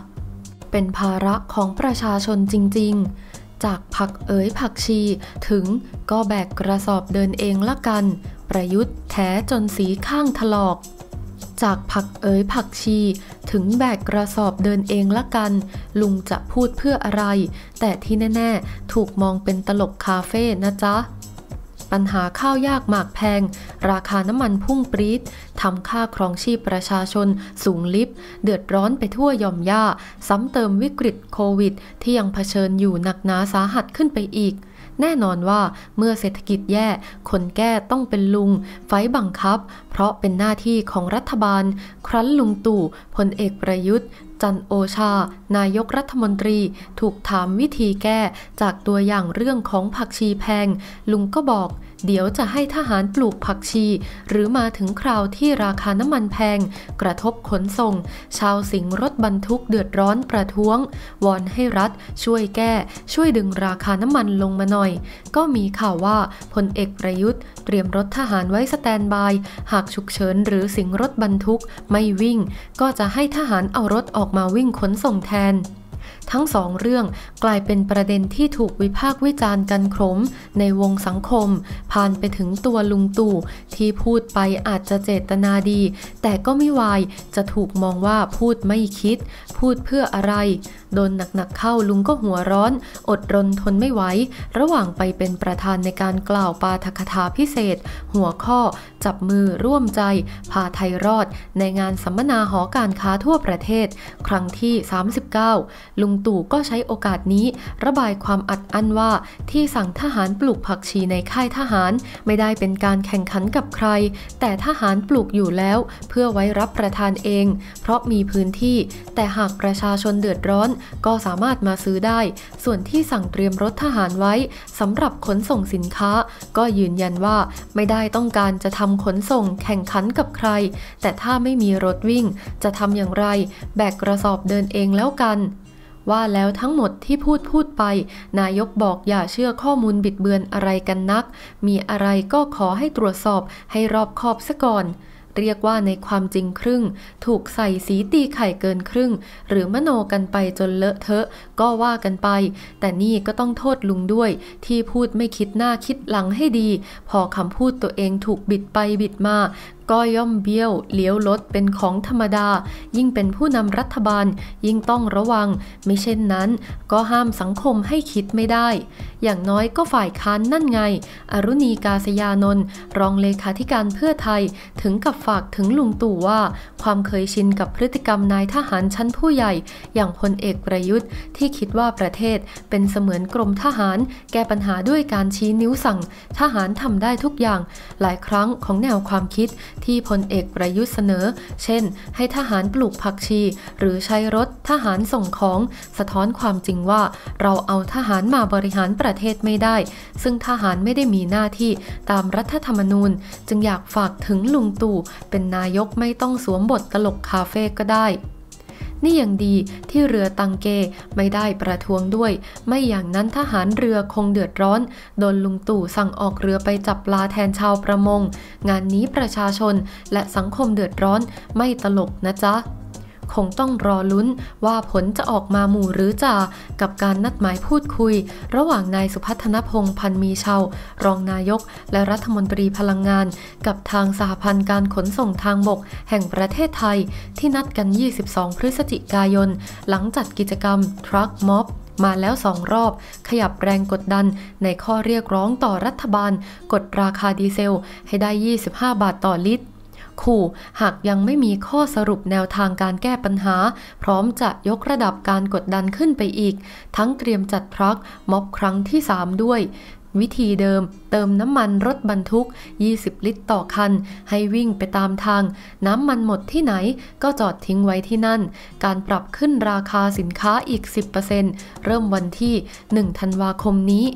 A: เป็นภาระของประชาชนจริงๆ จากผักเอ๋ยผักชี ถึงก็แบกกระสอบเดินเองละกัน ประยุทธ์แท้จนสีข้างถลอกจากผักเอ๋ยผักชี ถึงแบกกระสอบเดินเองละกัน ลุงจะพูดเพื่ออะไร แต่ที่แน่ ๆ ถูกมองเป็นตลกคาเฟ่นะจ๊ะ ปัญหาข้าวยากหมากแพง ราคาน้ำมันพุ่งปรี๊ดทำค่าครองชีพประชาชนสูงลิฟเดือดร้อนไปทั่วยอมย่า ซ้ำเติมวิกฤตโควิดที่ยังเผชิญอยู่หนักหนาสาหัสขึ้นไปอีกแน่นอนว่าเมื่อเศรษฐกิจแย่ คนแก้ต้องเป็นลุง ไฟบังคับเพราะเป็นหน้าที่ของรัฐบาล ครั้นลุงตู่พลเอกประยุทธ์ จันโอชา นายกรัฐมนตรี ถูกถามวิธีแก้จากตัวอย่างเรื่องของผักชีแพง ลุงก็บอกเดี๋ยวจะให้ทหารปลูกผักชี หรือมาถึงคราวที่ราคาน้ำมันแพง กระทบขนส่ง ชาวสิงรถบรรทุกเดือดร้อนประท้วงวอนให้รัฐ ช่วยแก้ ช่วยดึงราคาน้ำมันลงมาหน่อย ก็มีข่าวว่าพลเอกประยุทธ์เตรียมรถทหารไว้สแตนบาย หากฉุกเฉินหรือสิงรถบรรทุกไม่วิ่ง ก็จะให้ทหารเอารถออกมาวิ่งขนส่งแทนทั้งสองเรื่องกลายเป็นประเด็นที่ถูกวิพากษ์วิจารณ์กันครมในวงสังคม ผ่านไปถึงตัวลุงตู่ที่พูดไปอาจจะเจตนาดี แต่ก็ไม่วาย จะถูกมองว่าพูดไม่คิด พูดเพื่ออะไรโดนหนักๆเข้าลุงก็หัวร้อน อดรนทนไม่ไหวระหว่างไปเป็นประธานในการกล่าวปาทคถาพิเศษ หัวข้อ จับมือร่วมใจ พาไทยรอด ในงานสัมมนาหอการค้าทั่วประเทศ ครั้งที่ 39 ลุงตู่ก็ใช้โอกาสนี้ระบายความอัดอั้นว่าที่สั่งทหารปลูกผักชีในค่ายทหาร ไม่ได้เป็นการแข่งขันกับใคร แต่ทหารปลูกอยู่แล้ว เพื่อไว้รับประทานเองเพราะมีพื้นที่ แต่หากประชาชนเดือดร้อนก็สามารถมาซื้อได้ ส่วนที่สั่งเตรียมรถทหารไว้สำหรับขนส่งสินค้า ก็ยืนยันว่าไม่ได้ต้องการจะทำขนส่งแข่งขันกับใคร แต่ถ้าไม่มีรถวิ่งจะทำอย่างไร แบกกระสอบเดินเองแล้วกัน ว่าแล้วทั้งหมดที่พูดพูดไป นายกบอกอย่าเชื่อข้อมูลบิดเบือนอะไรกันนัก มีอะไรก็ขอให้ตรวจสอบให้รอบคอบซะก่อนเรียกว่าในความจริงครึ่ง ถูกใส่สีตีไข่เกินครึ่ง หรือมโนกันไปจนเลอะเทอะก็ว่ากันไป แต่นี่ก็ต้องโทษลุงด้วย ที่พูดไม่คิดหน้าคิดหลังให้ดี พอคำพูดตัวเองถูกบิดไปบิดมาก็ย่อมเบี้ยวเลี้ยวลดเป็นของธรรมดา ยิ่งเป็นผู้นำรัฐบาล ยิ่งต้องระวัง ไม่เช่นนั้น ก็ห้ามสังคมให้คิดไม่ได้ อย่างน้อยก็ฝ่ายค้านนั่นไง อรุณีกาสยานนท์รองเลขาธิการเพื่อไทย ถึงกับฝากถึงลุงตู่ว่า ความเคยชินกับพฤติกรรมนายทหารชั้นผู้ใหญ่ อย่างพลเอกประยุทธ์ที่คิดว่าประเทศเป็นเสมือนกรมทหาร แก้ปัญหาด้วยการชี้นิ้วสั่ง ทหารทำได้ทุกอย่าง หลายครั้งของแนวความคิดที่พลเอกประยุทธ์เสนอ เช่น ให้ทหารปลูกผักชี หรือใช้รถทหารส่งของ สะท้อนความจริงว่า เราเอาทหารมาบริหารประเทศไม่ได้ ซึ่งทหารไม่ได้มีหน้าที่ตามรัฐธรรมนูญ จึงอยากฝากถึงลุงตู่เป็นนายกไม่ต้องสวมบทตลกคาเฟ่ก็ได้ นี่ยังดีที่เรือตังเกไม่ได้ประท้วงด้วย ไม่อย่างนั้นทหารเรือคงเดือดร้อน โดนลุงตู่สั่งออกเรือไปจับปลาแทนชาวประมงงานนี้ประชาชนและสังคมเดือดร้อนไม่ตลกนะจ๊ะ คงต้องรอลุ้นว่าผลจะออกมาหมู่หรือจ่ากับการนัดหมายพูดคุย ระหว่างนายสุพัฒนพงศ์พันมีเชาวรองนายกและรัฐมนตรีพลังงาน กับทางสหพันธ์การขนส่งทางบกแห่งประเทศไทย ที่นัดกัน 22 พฤศจิกายน หลังจัดกิจกรรมทรัคม็อบมาแล้วสองรอบ ขยับแรงกดดันในข้อเรียกร้องต่อรัฐบาล กดราคาดีเซล ให้ได้ 25 บาทต่อลิตรขู่หากยังไม่มีข้อสรุปแนวทางการแก้ปัญหา พร้อมจะยกระดับการกดดันขึ้นไปอีก ทั้งเตรียมจัดทรัคม็อบครั้งที่ 3 ด้วยวิธีเดิมเติมน้ำมันรถบรรทุก 20 ลิตรต่อคันให้วิ่งไปตามทาง น้ำมันหมดที่ไหนก็จอดทิ้งไว้ที่นั่น การปรับขึ้นราคาสินค้าอีก 10%เริ่มวันที่ 1 ธันวาคมนี้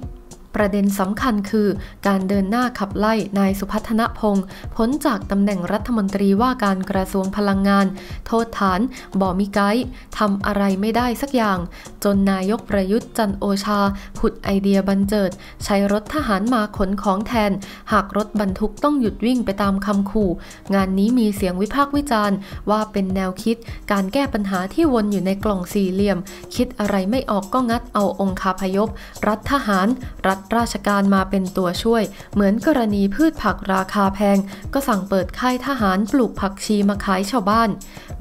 A: ประเด็นสำคัญคือการเดินหน้าขับไล่ นายสุพัฒนพงศ์พ้นจากตำแหน่งรัฐมนตรีว่าการกระทรวงพลังงาน โทษฐาน บ่มีไกด์ทำอะไรไม่ได้สักอย่าง จนนายกประยุทธ์จันโอชา ผุดไอเดียบันเจิด ใช้รถทหารมาขนของแทน หากรถบรรทุกต้องหยุดวิ่งไปตามคำขู่ งานนี้มีเสียงวิพากษ์วิจารณ์ว่าเป็นแนวคิดการแก้ปัญหาที่วนอยู่ในกล่องสี่เหลี่ยม คิดอะไรไม่ออกก็งัดเอาองคาพยพ รัฐทหารรัฐราชการมาเป็นตัวช่วยเหมือนกรณีพืชผักราคาแพง ก็สั่งเปิดค่ายทหารปลูกผักชีมาขายชาวบ้าน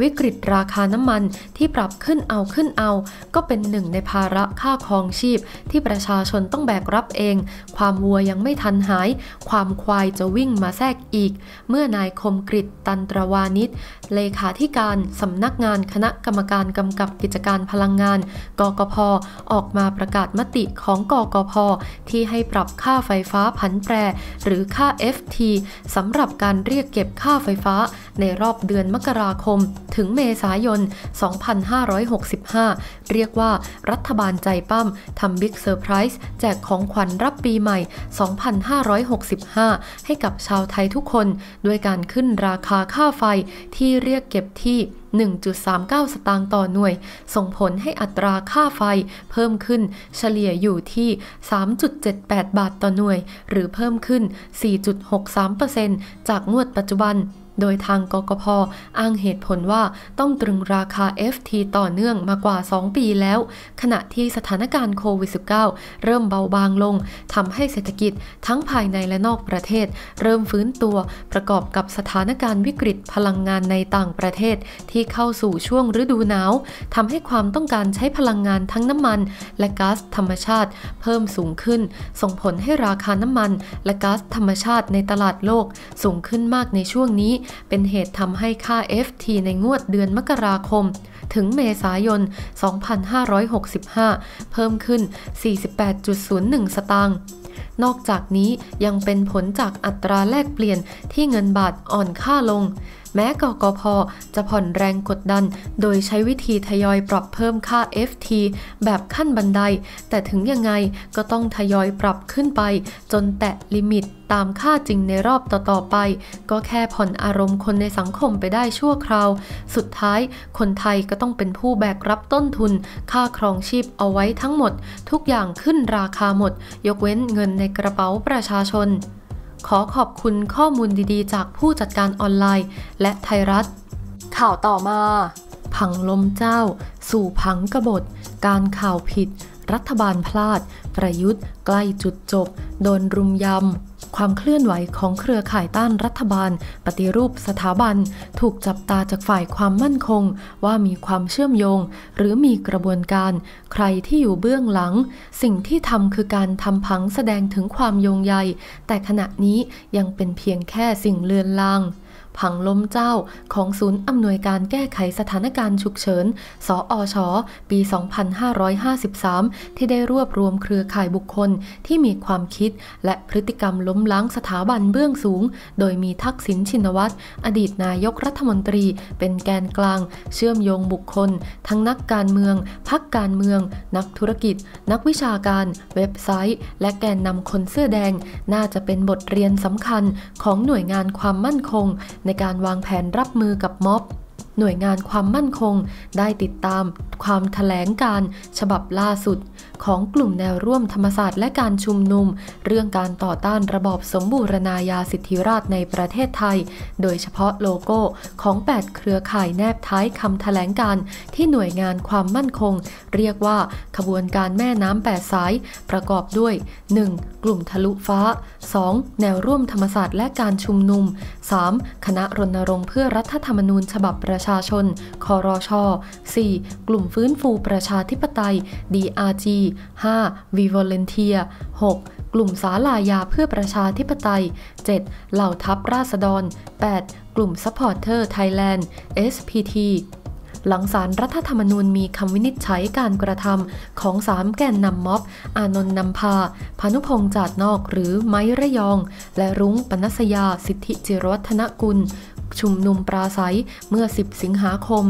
A: วิกฤตราคาน้ำมันที่ปรับขึ้นเอาขึ้นเอา ก็เป็นหนึ่งในภาระค่าครองชีพที่ประชาชนต้องแบกรับเอง ความวัวยังไม่ทันหาย ความควายจะวิ่งมาแทรกอีก เมื่อนายคมกริตตันตรวานิช เลขาธิการสำนักงานคณะกรรมการกำกับกิจการพลังงาน กกพออกมาประกาศมติของกกพที่ให้ปรับค่าไฟฟ้าผันแปรหรือค่า FT สำหรับการเรียกเก็บค่าไฟฟ้าในรอบเดือนมกราคมถึงเมษายน 2565 เรียกว่ารัฐบาลใจปั้มทำบิ๊กเซอร์ไพรส์แจกของขวัญรับปีใหม่ 2565 ให้กับชาวไทยทุกคน ด้วยการขึ้นราคาค่าไฟที่เรียกเก็บที่1.39 สตางค์ต่อหน่วย ส่งผลให้อัตราค่าไฟเพิ่มขึ้น เฉลี่ยอยู่ที่ 3.78 บาทต่อหน่วย หรือเพิ่มขึ้น 4.63%จากงวดปัจจุบันโดยทางกกพออ้างเหตุผลว่าต้องตรึงราคา FT ต่อเนื่องมากว่า 2 ปีแล้ว ขณะที่สถานการณ์โควิด -19 เริ่มเบาบางลงทำให้เศรษฐกิจทั้งภายในและนอกประเทศ เริ่มฟื้นตัวประกอบกับสถานการณ์วิกฤตพลังงานในต่างประเทศ ที่เข้าสู่ช่วงฤดูหนาวทำให้ความต้องการใช้พลังงานทั้งน้ำมัน และก๊าซธรรมชาติ เพิ่มสูงขึ้น ส่งผลให้ราคาน้ำมัน และก๊าซธรรมชาติในตลาดโลกสูงขึ้นมากในช่วงนี้เป็นเหตุทำให้ค่า FT ในงวดเดือนมกราคม ถึงเมษายน 2565 เพิ่มขึ้น 48.01 สตางค์นอกจากนี้ยังเป็นผลจากอัตราแลกเปลี่ยนที่เงินบาทอ่อนค่าลง แม้กกพจะผ่อนแรงกดดันโดยใช้วิธีทยอยปรับเพิ่มค่า FT แบบขั้นบันได แต่ถึงยังไงก็ต้องทยอยปรับขึ้นไปจนแตะลิมิตตามค่าจริงในรอบต่อๆไป ก็แค่ผ่อนอารมณ์คนในสังคมไปได้ชั่วคราว สุดท้ายคนไทยก็ต้องเป็นผู้แบกรับต้นทุน ค่าครองชีพเอาไว้ทั้งหมด ทุกอย่างขึ้นราคาหมด ยกเว้นเงินในกระเป๋าประชาชน ขอขอบคุณข้อมูลดีๆ จากผู้จัดการออนไลน์และไทยรัฐ ข่าวต่อมา ผังลมเจ้า สู่ผังกบฏ การข่าวผิด รัฐบาลพลาด ประยุทธ์ใกล้จุดจบ โดนรุมยำความเคลื่อนไหวของเครือข่ายต้านรัฐบาล ปฏิรูปสถาบัน ถูกจับตาจากฝ่ายความมั่นคงว่ามีความเชื่อมโยงหรือมีกระบวนการ ใครที่อยู่เบื้องหลัง สิ่งที่ทำคือการทำพังแสดงถึงความโยงใยแต่ขณะนี้ยังเป็นเพียงแค่สิ่งเลือนลางพังล้มเจ้าของศูนย์อำนวยการแก้ไขสถานการณ์ฉุกเฉินสออช ปี 2553 ที่ได้รวบรวมเครือข่ายบุคคลที่มีความคิดและพฤติกรรมล้มล้างสถาบันเบื้องสูง โดยมีทักษิณชินวัตร อดีตนายกรัฐมนตรี เป็นแกนกลาง เชื่อมโยงบุคคล ทั้งนักการเมือง พักการเมือง นักธุรกิจ นักวิชาการ เว็บไซต์ และแกนนำคนเสื้อแดง น่าจะเป็นบทเรียนสำคัญของหน่วยงานความมั่นคงในการวางแผนรับมือกับม็อบหน่วยงานความมั่นคง ได้ติดตามความถแถลงการฉบับล่าสุด ของกลุ่มแนวร่วมธรรมศาสตร์และการชุมนุม เรื่องการต่อต้านระบอบสมบูรณาญาสิทธิราชในประเทศไทย โดยเฉพาะโลโก้ของ 8 เครือข่ายแนบท้ายคำถแถลงการ ที่หน่วยงานความมั่นคง เรียกว่า ขบวนการแม่น้ำแปดสาย ประกอบด้วย 1. กลุ่มทะลุฟ้า 2. แนวร่วมธรรมศาสตร์ และการชุมนุม 3. คณะรณรงค์เพื่อรัฐธรรมนูญฉบับประชาาชนคอรอชอ 4. กลุ่มฟื้นฟูประชาธิปไตย DRG 5. v i v o l e n t i ย 6. กลุ่มสาลายาเพื่อประชาธิปไตย 7. เหล่าทัพราษฎร 8. กลุ่มซัพพอร์เตอร์ไทยแลนด์ SPT หลังสารรัฐธรรมนูญมีคำวินิจฉัยการกระทำของสามแกนนำม็อบ อานนท์นำพาพานุพงษ์จาดนอกหรือไม้ระยอง และรุ้งปนัสยาสิทธิจิรวัฒนกุลชุมนุมปราศัยเมื่อ 10 สิงหาคม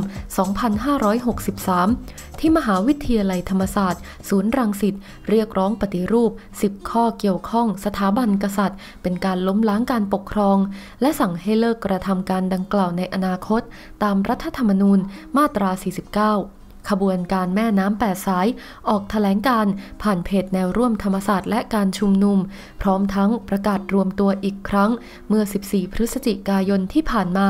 A: 2563 ที่มหาวิทยาลัยธรรมศาสตร์ ศูนย์รังสิต เรียกร้องปฏิรูป 10 ข้อเกี่ยวข้องสถาบันกษัตริย์ เป็นการล้มล้างการปกครอง และสั่งให้เลิกกระทำการดังกล่าวในอนาคต ตามรัฐธรรมนูญมาตรา 49ขบวนการแม่น้ำแปดสายออกถแถลงการผ่านเพจแนวร่วมธรรมศาสตร์และการชุมนุม พร้อมทั้งประกาศรวมตัวอีกครั้งเมื่อ 14 พฤศจิกายนที่ผ่านมา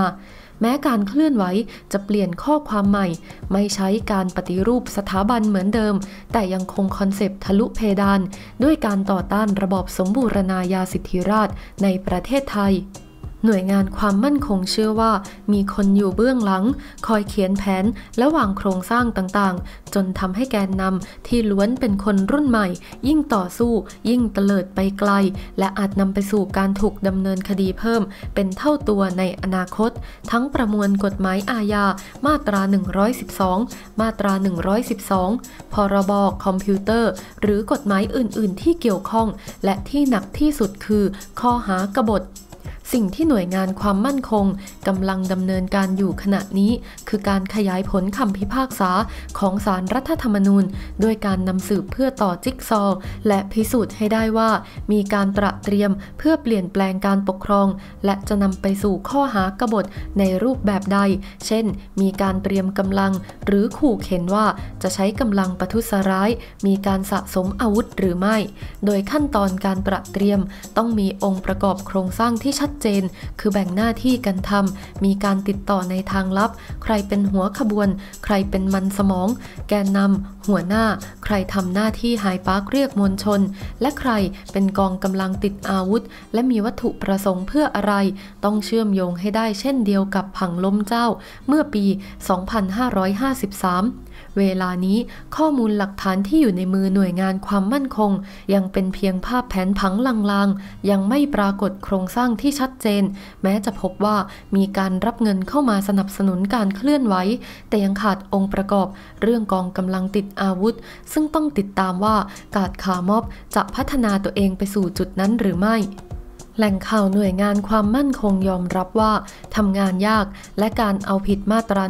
A: แม้การเคลื่อนไหวจะเปลี่ยนข้อความใหม่ ไม่ใช้การปฏิรูปสถาบันเหมือนเดิม แต่ยังคงคอนเซปต์ทะลุเพดาน ด้วยการต่อต้านระบอบสมบูรณาญาสิทธิราชในประเทศไทยหน่วยงานความมั่นคงเชื่อว่ามีคนอยู่เบื้องหลังคอยเขียนแผนและวางโครงสร้างต่างๆ จนทำให้แกนนำที่ล้วนเป็นคนรุ่นใหม่ยิ่งต่อสู้ยิ่งเตลิดไปไกลและอาจนำไปสู่การถูกดำเนินคดีเพิ่มเป็นเท่าตัวในอนาคต ทั้งประมวลกฎหมายอาญามาตรา 112มาตรา112พรบอคอมพิวเตอร์ หรือกฎหมายอื่นๆที่เกี่ยวข้องและที่หนักที่สุดคือข้อหากบฏสิ่งที่หน่วยงานความมั่นคงกำลังดำเนินการอยู่ขณะนี้คือการขยายผลคำพิพากษาของสารรัฐธรรมนูญด้วยการนำสืบเพื่อต่อจิ๊กซอและพิสูจน์ให้ได้ว่ามีการตระเตรียมเพื่อเปลี่ยนแปลงการปกครองและจะนำไปสู่ข้อหากบฏในรูปแบบใด เช่น มีการเตรียมกำลังหรือขู่เข็นว่าจะใช้กำลังประทุษร้าย มีการสะสมอาวุธหรือไม่ โดยขั้นตอนการตระเตรียมต้องมีองค์ประกอบโครงสร้างที่ชัดจน คือแบ่งหน้าที่กันทำ มีการติดต่อในทางลับ ใครเป็นหัวขบวน ใครเป็นมันสมอง แกนนำ หัวหน้า ใครทำหน้าที่หายปาร์กเรียกมวลชน และใครเป็นกองกำลังติดอาวุธ และมีวัตถุประสงค์เพื่ออะไร ต้องเชื่อมโยงให้ได้เช่นเดียวกับผังล้มเจ้า เมื่อปี 2553เวลานี้ข้อมูลหลักฐานที่อยู่ในมือหน่วยงานความมั่นคง ยังเป็นเพียงภาพแผนผังลางๆ ยังไม่ปรากฏโครงสร้างที่ชัดเจน แม้จะพบว่ามีการรับเงินเข้ามาสนับสนุนการเคลื่อนไหวแต่ยังขาดองค์ประกอบเรื่องกองกำลังติดอาวุธ ซึ่งต้องติดตามว่ากาดคามอบจะพัฒนาตัวเองไปสู่จุดนั้นหรือไม่แหล่งข่าวหน่วยงานความมั่นคงยอมรับว่าทำงานยากและการเอาผิดมาตรา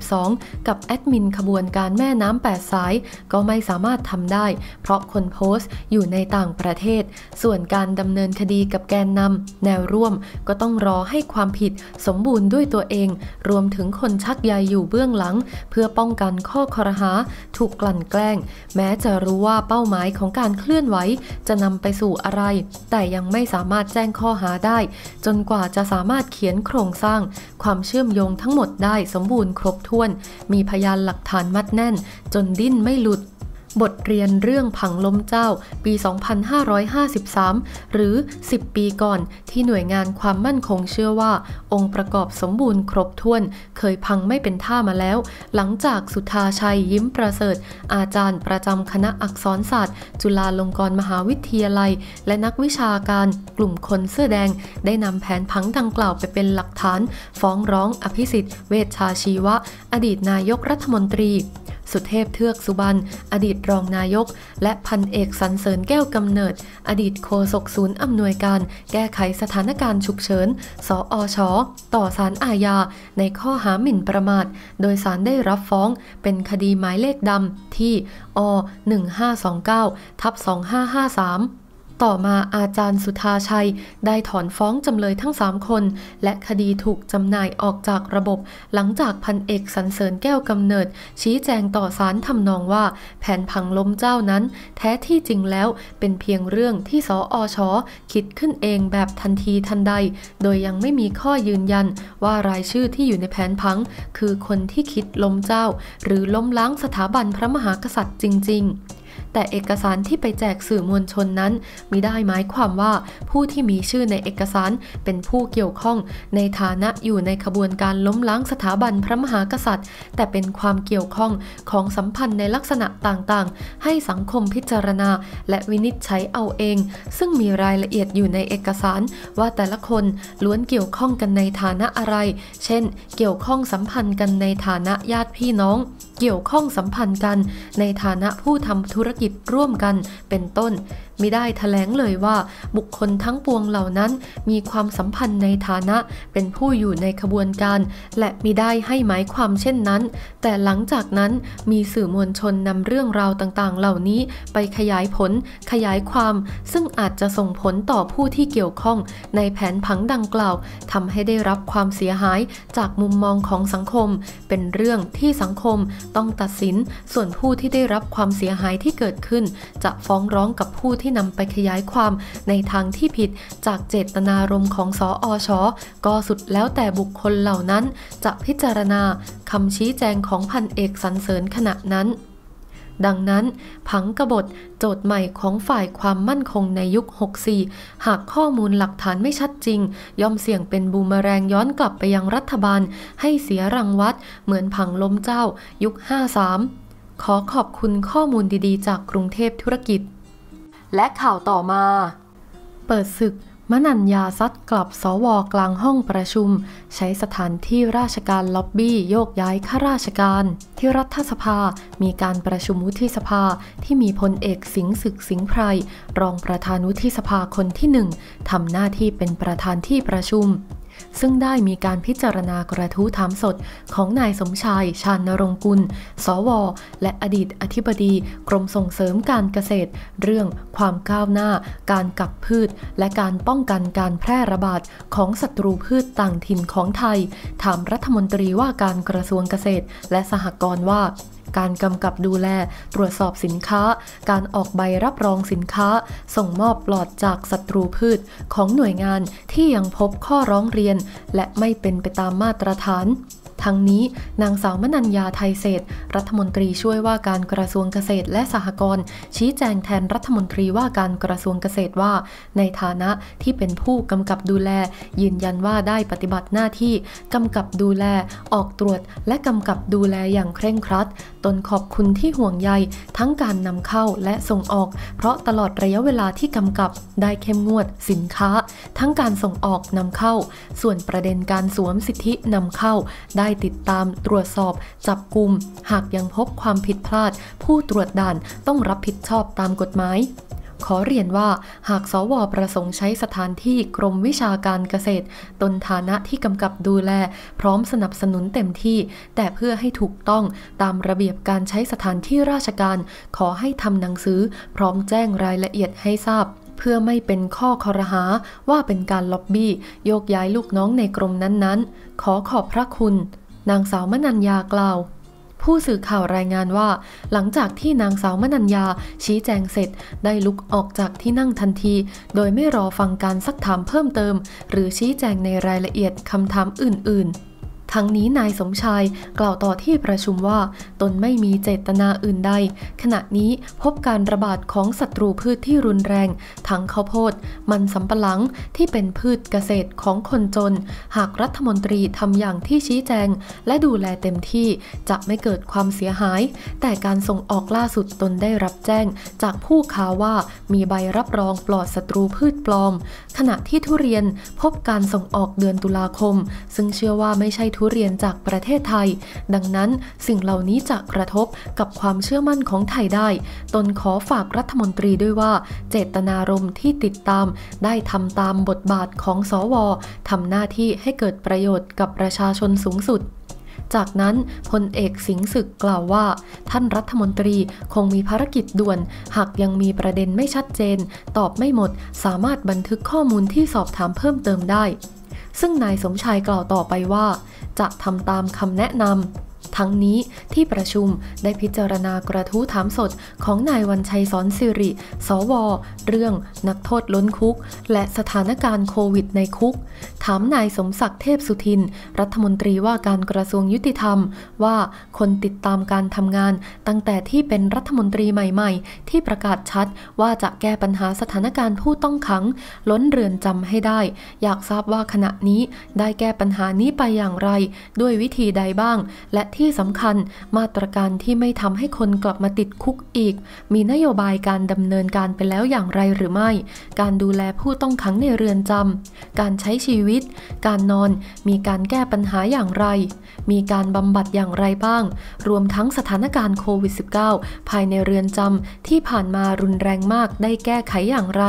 A: 112 กับแอดมินขบวนการแม่น้ำแปดสาย ก็ไม่สามารถทำได้ เพราะคนโพสต์อยู่ในต่างประเทศ ส่วนการดำเนินคดีกับแกนนำแนวร่วมก็ต้องรอให้ความผิดสมบูรณ์ด้วยตัวเอง รวมถึงคนชักใยอยู่เบื้องหลัง เพื่อป้องกันข้อคอรหาถูกกลั่นแกล้ง แม้จะรู้ว่าเป้าหมายของการเคลื่อนไหวจะนำไปสู่อะไร แต่ยังไม่สามารถแจ้งข้อหาได้ จนกว่าจะสามารถเขียนโครงสร้าง ความเชื่อมโยงทั้งหมดได้สมบูรณ์ครบถ้วน มีพยานหลักฐานมัดแน่น จนดิ้นไม่หลุดบทเรียนเรื่องผังล้มเจ้าปี 2553 หรือ 10 ปีก่อน ที่หน่วยงานความมั่นคงเชื่อว่าองค์ประกอบสมบูรณ์ครบถ้วน เคยพังไม่เป็นท่ามาแล้ว หลังจากสุธาชัยยิ้มประเสริฐ อาจารย์ประจำคณะอักษรศาสตร์ จุฬาลงกรณ์มหาวิทยาลัย และนักวิชาการกลุ่มคนเสื้อแดง ได้นำแผนผังดังกล่าวไปเป็นหลักฐาน ฟ้องร้องอภิสิทธิ์ เวชชาชีวะ อดีตนายกรัฐมนตรีสุเทพเทือกสุบรรณอดีตรองนายก และพันเอกสรรเสริญแก้วกำเนิด อดีตโฆษกศูนย์อำนวยการแก้ไขสถานการณ์ฉุกเฉิน สออชอต่อสารอาญาในข้อหาหมิ่นประมาท โดยสารได้รับฟ้องเป็นคดีหมายเลขดำที่อ1529ทับ2553ต่อมาอาจารย์สุธาชัยได้ถอนฟ้องจำเลยทั้งสามคน และคดีถูกจำหน่ายออกจากระบบ หลังจากพันเอกสรรเสริญแก้วกำเนิด ชี้แจงต่อศาลทำนองว่า แผนพังล้มเจ้านั้นแท้ที่จริงแล้วเป็นเพียงเรื่องที่สออชอ คิดขึ้นเองแบบทันทีทันใด โดยยังไม่มีข้อยืนยันว่ารายชื่อที่อยู่ในแผนพัง คือคนที่คิดล้มเจ้า หรือล้มล้างสถาบันพระมหากษัตริย์จริง ๆแต่เอกสารที่ไปแจกสื่อมวลชนนั้นมิได้หมายความว่าผู้ที่มีชื่อในเอกสารเป็นผู้เกี่ยวข้อง ในฐานะอยู่ในขบวนการล้มล้างสถาบันพระมหากษัตริย์ แต่เป็นความเกี่ยวข้องของสัมพันธ์ในลักษณะต่างๆ ให้สังคมพิจารณาและวินิจฉัยเอาเอง ซึ่งมีรายละเอียดอยู่ในเอกสารว่าแต่ละคนล้วนเกี่ยวข้องกันในฐานะอะไรเช่น เกี่ยวข้องสัมพันธ์กันในฐานะญาติพี่น้องเกี่ยวข้องสัมพันธ์กัน ในฐานะผู้ทำธุรกิจร่วมกันเป็นต้นมิได้แถลงเลยว่าบุคคลทั้งปวงเหล่านั้น มีความสัมพันธ์ในฐานะเป็นผู้อยู่ในขบวนการ และมิได้ให้หมายความเช่นนั้น แต่หลังจากนั้นมีสื่อมวลชนนำเรื่องราวต่างๆเหล่านี้ไปขยายผล ขยายความ ซึ่งอาจจะส่งผลต่อผู้ที่เกี่ยวข้อง ในแผนผังดังกล่าวทำให้ได้รับความเสียหายจากมุมมองของสังคม เป็นเรื่องที่สังคม ต้องตัดสินส่วนผู้ที่ได้รับความเสียหายที่เกิดขึ้น จะฟ้องร้องกับผู้ที่ที่นำไปขยายความในทางที่ผิดจากเจตนารมณ์ของสออชอก็สุดแล้วแต่บุคคลเหล่านั้นจะพิจารณาคำชี้แจงของพันเอกสรรเสริญขณะนั้น ดังนั้นผังกบฏ โจทย์ใหม่ของฝ่ายความมั่นคงในยุค 64 หากข้อมูลหลักฐานไม่ชัดจริง ย่อมเสี่ยงเป็นบูมแรงย้อนกลับไปยังรัฐบาล ให้เสียรังวัด เหมือนผังล้มเจ้า ยุค 53 ขอขอบคุณข้อมูลดีๆ จากกรุงเทพธุรกิจและข่าวต่อมา เปิดศึกมนัญญาซัดกลับสวกลางห้องประชุม ใช้สถานที่ราชการล็อบบี้โยกย้ายข้าราชการ ที่รัฐสภา มีการประชุมวุฒิสภาที่มีพลเอกสิงห์ศึกสิงห์ไพรรองประธานวุฒิสภาคนที่หนึ่งทำหน้าที่เป็นประธานที่ประชุมซึ่งได้มีการพิจารณากระทู้ถามสด ของนายสมชาย ชาญนรงกุล สว และอดีตอธิบดี กรมส่งเสริมการเกษตร เรื่อง ความก้าวหน้า การกักพืช และการป้องกันการแพร่ระบาดของศัตรูพืชต่างถิ่นของไทย ถามรัฐมนตรีว่าการกระทรวงเกษตร และสหกรณ์ว่าการกำกับดูแลตรวจสอบสินค้า การออกใบรับรองสินค้า ส่งมอบปลอดจากศัตรูพืช ของหน่วยงานที่ยังพบข้อร้องเรียน และไม่เป็นไปตามมาตรฐานทั้งนี้นางสาวมนัญญาไทยเศษรัฐมนตรีช่วยว่าการกระทรวงเกษตรและสหกรณ์ชี้แจงแทนรัฐมนตรีว่าการกระทรวงเกษตรว่า ในฐานะที่เป็นผู้กำกับดูแลยืนยันว่าได้ปฏิบัติหน้าที่กำกับดูแล ออกตรวจและกำกับดูแลอย่างเคร่งครัดตนขอบคุณที่ห่วงใยทั้งการนำเข้าและส่งออก เพราะตลอดระยะเวลาที่กำกับได้เข้มงวด สินค้า ทั้งการส่งออกนำเข้า ส่วนประเด็นการสวมสิทธินำเข้าได้ติดตามตรวจสอบจับกลุ่ม หากยังพบความผิดพลาด ผู้ตรวจด่านต้องรับผิดชอบตามกฎหมาย ขอเรียนว่าหาก สวประสงค์ใช้สถานที่กรมวิชาการเกษตร ตนฐานะที่กำกับดูแล พร้อมสนับสนุนเต็มที่ แต่เพื่อให้ถูกต้องตามระเบียบการใช้สถานที่ราชการ ขอให้ทำหนังสือพร้อมแจ้งรายละเอียดให้ทราบ เพื่อไม่เป็นข้อคอรหาว่าเป็นการล็อบบี้โยกย้ายลูกน้องในกรมนั้นๆ ขอขอบพระคุณนางสาวมนัญญากล่าว ผู้สื่อข่าวรายงานว่า หลังจากที่นางสาวมนัญญาชี้แจงเสร็จได้ลุกออกจากที่นั่งทันที โดยไม่รอฟังการซักถามเพิ่มเติม หรือชี้แจงในรายละเอียดคำถามอื่น ๆทั้งนี้นายสมชายกล่าวต่อที่ประชุมว่า ตนไม่มีเจตนาอื่นใด ขณะนี้พบการระบาดของศัตรูพืชที่รุนแรง ทั้งข้าวโพดมันสำปะหลังที่เป็นพืชเกษตรของคนจน หากรัฐมนตรีทำอย่างที่ชี้แจง และดูแลเต็มที่จะไม่เกิดความเสียหาย แต่การส่งออกล่าสุดตนได้รับแจ้ง จากผู้ค้าว่ามีใบรับรองปลอดศัตรูพืชปลอม ขณะที่ทุเรียนพบการส่งออกเดือนตุลาคม ซึ่งเชื่อว่าไม่ใช่ทุุเรียนจากประเทศไทย ดังนั้นสิ่งเหล่านี้จะกระทบกับความเชื่อมั่นของไทยได้ ตนขอฝากรัฐมนตรีด้วยว่าเจตนารมณ์ที่ติดตาม ได้ทำตามบทบาทของสวทำหน้าที่ให้เกิดประโยชน์กับประชาชนสูงสุด จากนั้นพลเอกสิงห์ศึกกล่าวว่า ท่านรัฐมนตรีคงมีภารกิจด่วน หากยังมีประเด็นไม่ชัดเจน ตอบไม่หมดสามารถบันทึกข้อมูลที่สอบถามเพิ่มเติมได้ซึ่งนายสมชายกล่าวต่อไปว่า จะทำตามคำแนะนำทั้งนี้ที่ประชุมได้พิจารณากระทู้ถามสดของนายวันชัยสอนสิริ สว เรื่อง นักโทษล้นคุก และสถานการณ์โควิดในคุก ถามนายสมศักดิ์เทพสุทิน รัฐมนตรีว่าการกระทรวงยุติธรรม ว่าคนติดตามการทำงานตั้งแต่ที่เป็นรัฐมนตรีใหม่ ๆ ที่ประกาศชัดว่าจะแก้ปัญหาสถานการณ์ผู้ต้องขัง ล้นเรือนจำให้ได้ อยากทราบว่าขณะนี้ ได้แก้ปัญหานี้ไปอย่างไร ด้วยวิธีใดบ้าง และที่สำคัญมาตรการที่ไม่ทำให้คนกลับมาติดคุกอีก มีนโยบายการดำเนินการไปแล้วอย่างไรหรือไม่ การดูแลผู้ต้องขังในเรือนจำ การใช้ชีวิต การนอน มีการแก้ปัญหาอย่างไร มีการบำบัดอย่างไรบ้าง รวมทั้งสถานการณ์โควิด -19 ภายในเรือนจำที่ผ่านมารุนแรงมากได้แก้ไขอย่างไร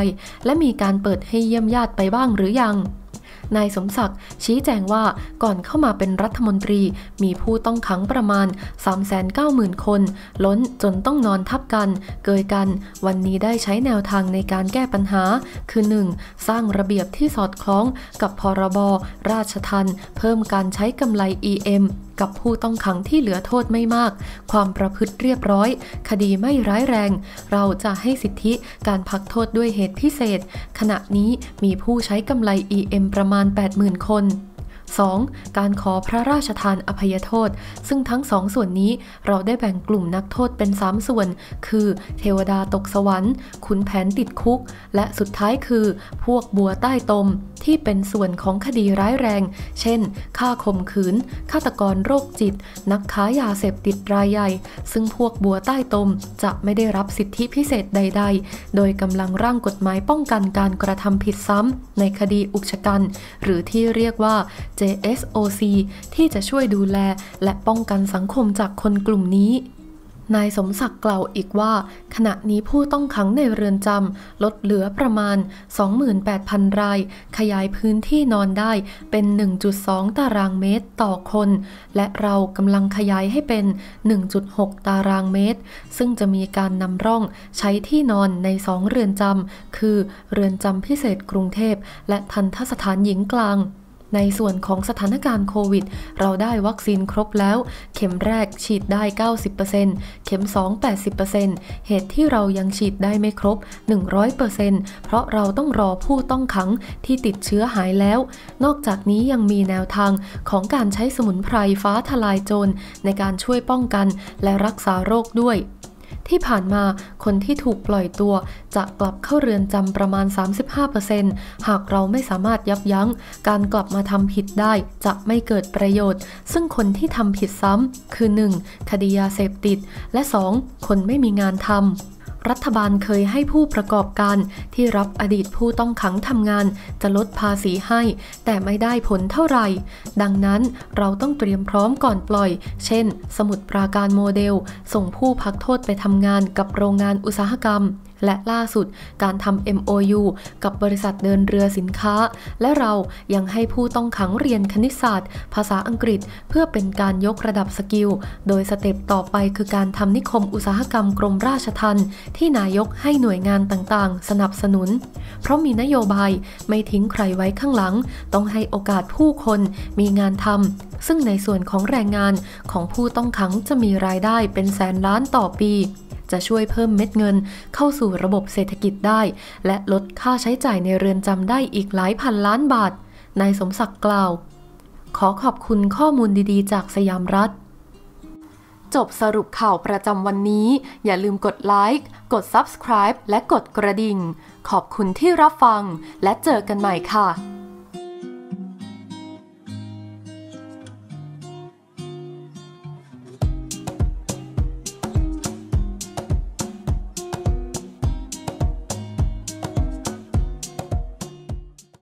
A: และมีการเปิดให้เยี่ยมญาติไปบ้างหรือยังนายสมศักดิ์ชี้แจงว่าก่อนเข้ามาเป็นรัฐมนตรีมีผู้ต้องขังประมาณ 390,000 คน ล้นจนต้องนอนทับกัน เกยกันวันนี้ได้ใช้แนวทางในการแก้ปัญหา คือ 1. สร้างระเบียบที่สอดคล้อง กับพรบราชทันเพิ่มการใช้กำไร EM กับผู้ต้องขังที่เหลือโทษไม่มาก ความประพฤติเรียบร้อย คดีไม่ร้ายแรง เราจะให้สิทธิการพักโทษด้วยเหตุพิเศษ ขณะนี้มีผู้ใช้กำไร EM ประมาณาณ80,000 คน 2. การขอพระราชทานอภัยโทษ ซึ่งทั้งสองส่วนนี้เราได้แบ่งกลุ่มนักโทษเป็น 3 ส่วน คือเทวดาตกสวรรค์ ขุนแผนติดคุก และสุดท้ายคือ พวกบัวใต้ตมที่เป็นส่วนของคดีร้ายแรง เช่น ฆ่าข่มขืน ฆาตกรโรคจิต นักค้ายาเสพติดรายใหญ่ ซึ่งพวกบัวใต้ตมจะไม่ได้รับสิทธิพิเศษใด ๆ โดยกำลังร่างกฎหมายป้องกันการกระทำผิดซ้ำในคดีอุกชะกันหรือที่เรียกว่า JSOC ที่จะช่วยดูแลและป้องกันสังคมจากคนกลุ่มนี้ นายสมศักดิ์กล่าวอีกว่า ขณะนี้ผู้ต้องขังในเรือนจำลดเหลือประมาณ 28,000 ราย ขยายพื้นที่นอนได้เป็น 1.2 ตารางเมตรต่อคน และเรากำลังขยายให้เป็น 1.6 ตารางเมตร ซึ่งจะมีการนำร่องใช้ที่นอนในสองเรือนจำ คือเรือนจำพิเศษกรุงเทพ และทันทสถานหญิงกลางในส่วนของสถานการณ์โควิด เราได้วัคซีนครบแล้ว เข็มแรกฉีดได้ 90%เข็ม2 80%เหตุที่เรายังฉีดได้ไม่ครบ 100%เพราะเราต้องรอผู้ต้องขังที่ติดเชื้อหายแล้ว นอกจากนี้ยังมีแนวทางของการใช้สมุนไพรฟ้าทลายโจรในการช่วยป้องกันและรักษาโรคด้วยที่ผ่านมา คนที่ถูกปล่อยตัว จะกลับเข้าเรือนจำประมาณ 35%หากเราไม่สามารถยับยั้ง การกลับมาทำผิดได้จะไม่เกิดประโยชน์ ซึ่งคนที่ทำผิดซ้ำคือ 1. คดียาเสพติด และ 2. คนไม่มีงานทำรัฐบาลเคยให้ผู้ประกอบการที่รับอดีตผู้ต้องขังทำงาน จะลดภาษีให้ แต่ไม่ได้ผลเท่าไหร่ ดังนั้นเราต้องเตรียมพร้อมก่อนปล่อย เช่น สมุดปราการโมเดล ส่งผู้พักโทษไปทำงานกับโรงงานอุตสาหกรรมและล่าสุดการทำ MOU กับบริษัทเดินเรือสินค้า และเรายังให้ผู้ต้องขังเรียนคณิตศาสตร์ ภาษาอังกฤษเพื่อเป็นการยกระดับสกิล โดยสเต็ปต่อไปคือการทำนิคมอุตสาหกรรมกรมราชทัณฑ์ที่นายกให้หน่วยงานต่างๆ สนับสนุน เพราะมีนโยบายไม่ทิ้งใครไว้ข้างหลัง ต้องให้โอกาสผู้คนมีงานทำซึ่งในส่วนของแรงงานของผู้ต้องขังจะมีรายได้เป็นแสนล้านต่อปีจะช่วยเพิ่มเม็ดเงินเข้าสู่ระบบเศรษฐกิจได้ และลดค่าใช้จ่ายในเรือนจำได้อีกหลายพันล้านบาท นายสมศักดิ์กล่าว ขอขอบคุณข้อมูลดีๆจากสยามรัฐ จบสรุปข่าวประจำวันนี้ อย่าลืมกดไลค์ กด subscribe และกดกระดิ่ง ขอบคุณที่รับฟัง และเจอกันใหม่ค่ะ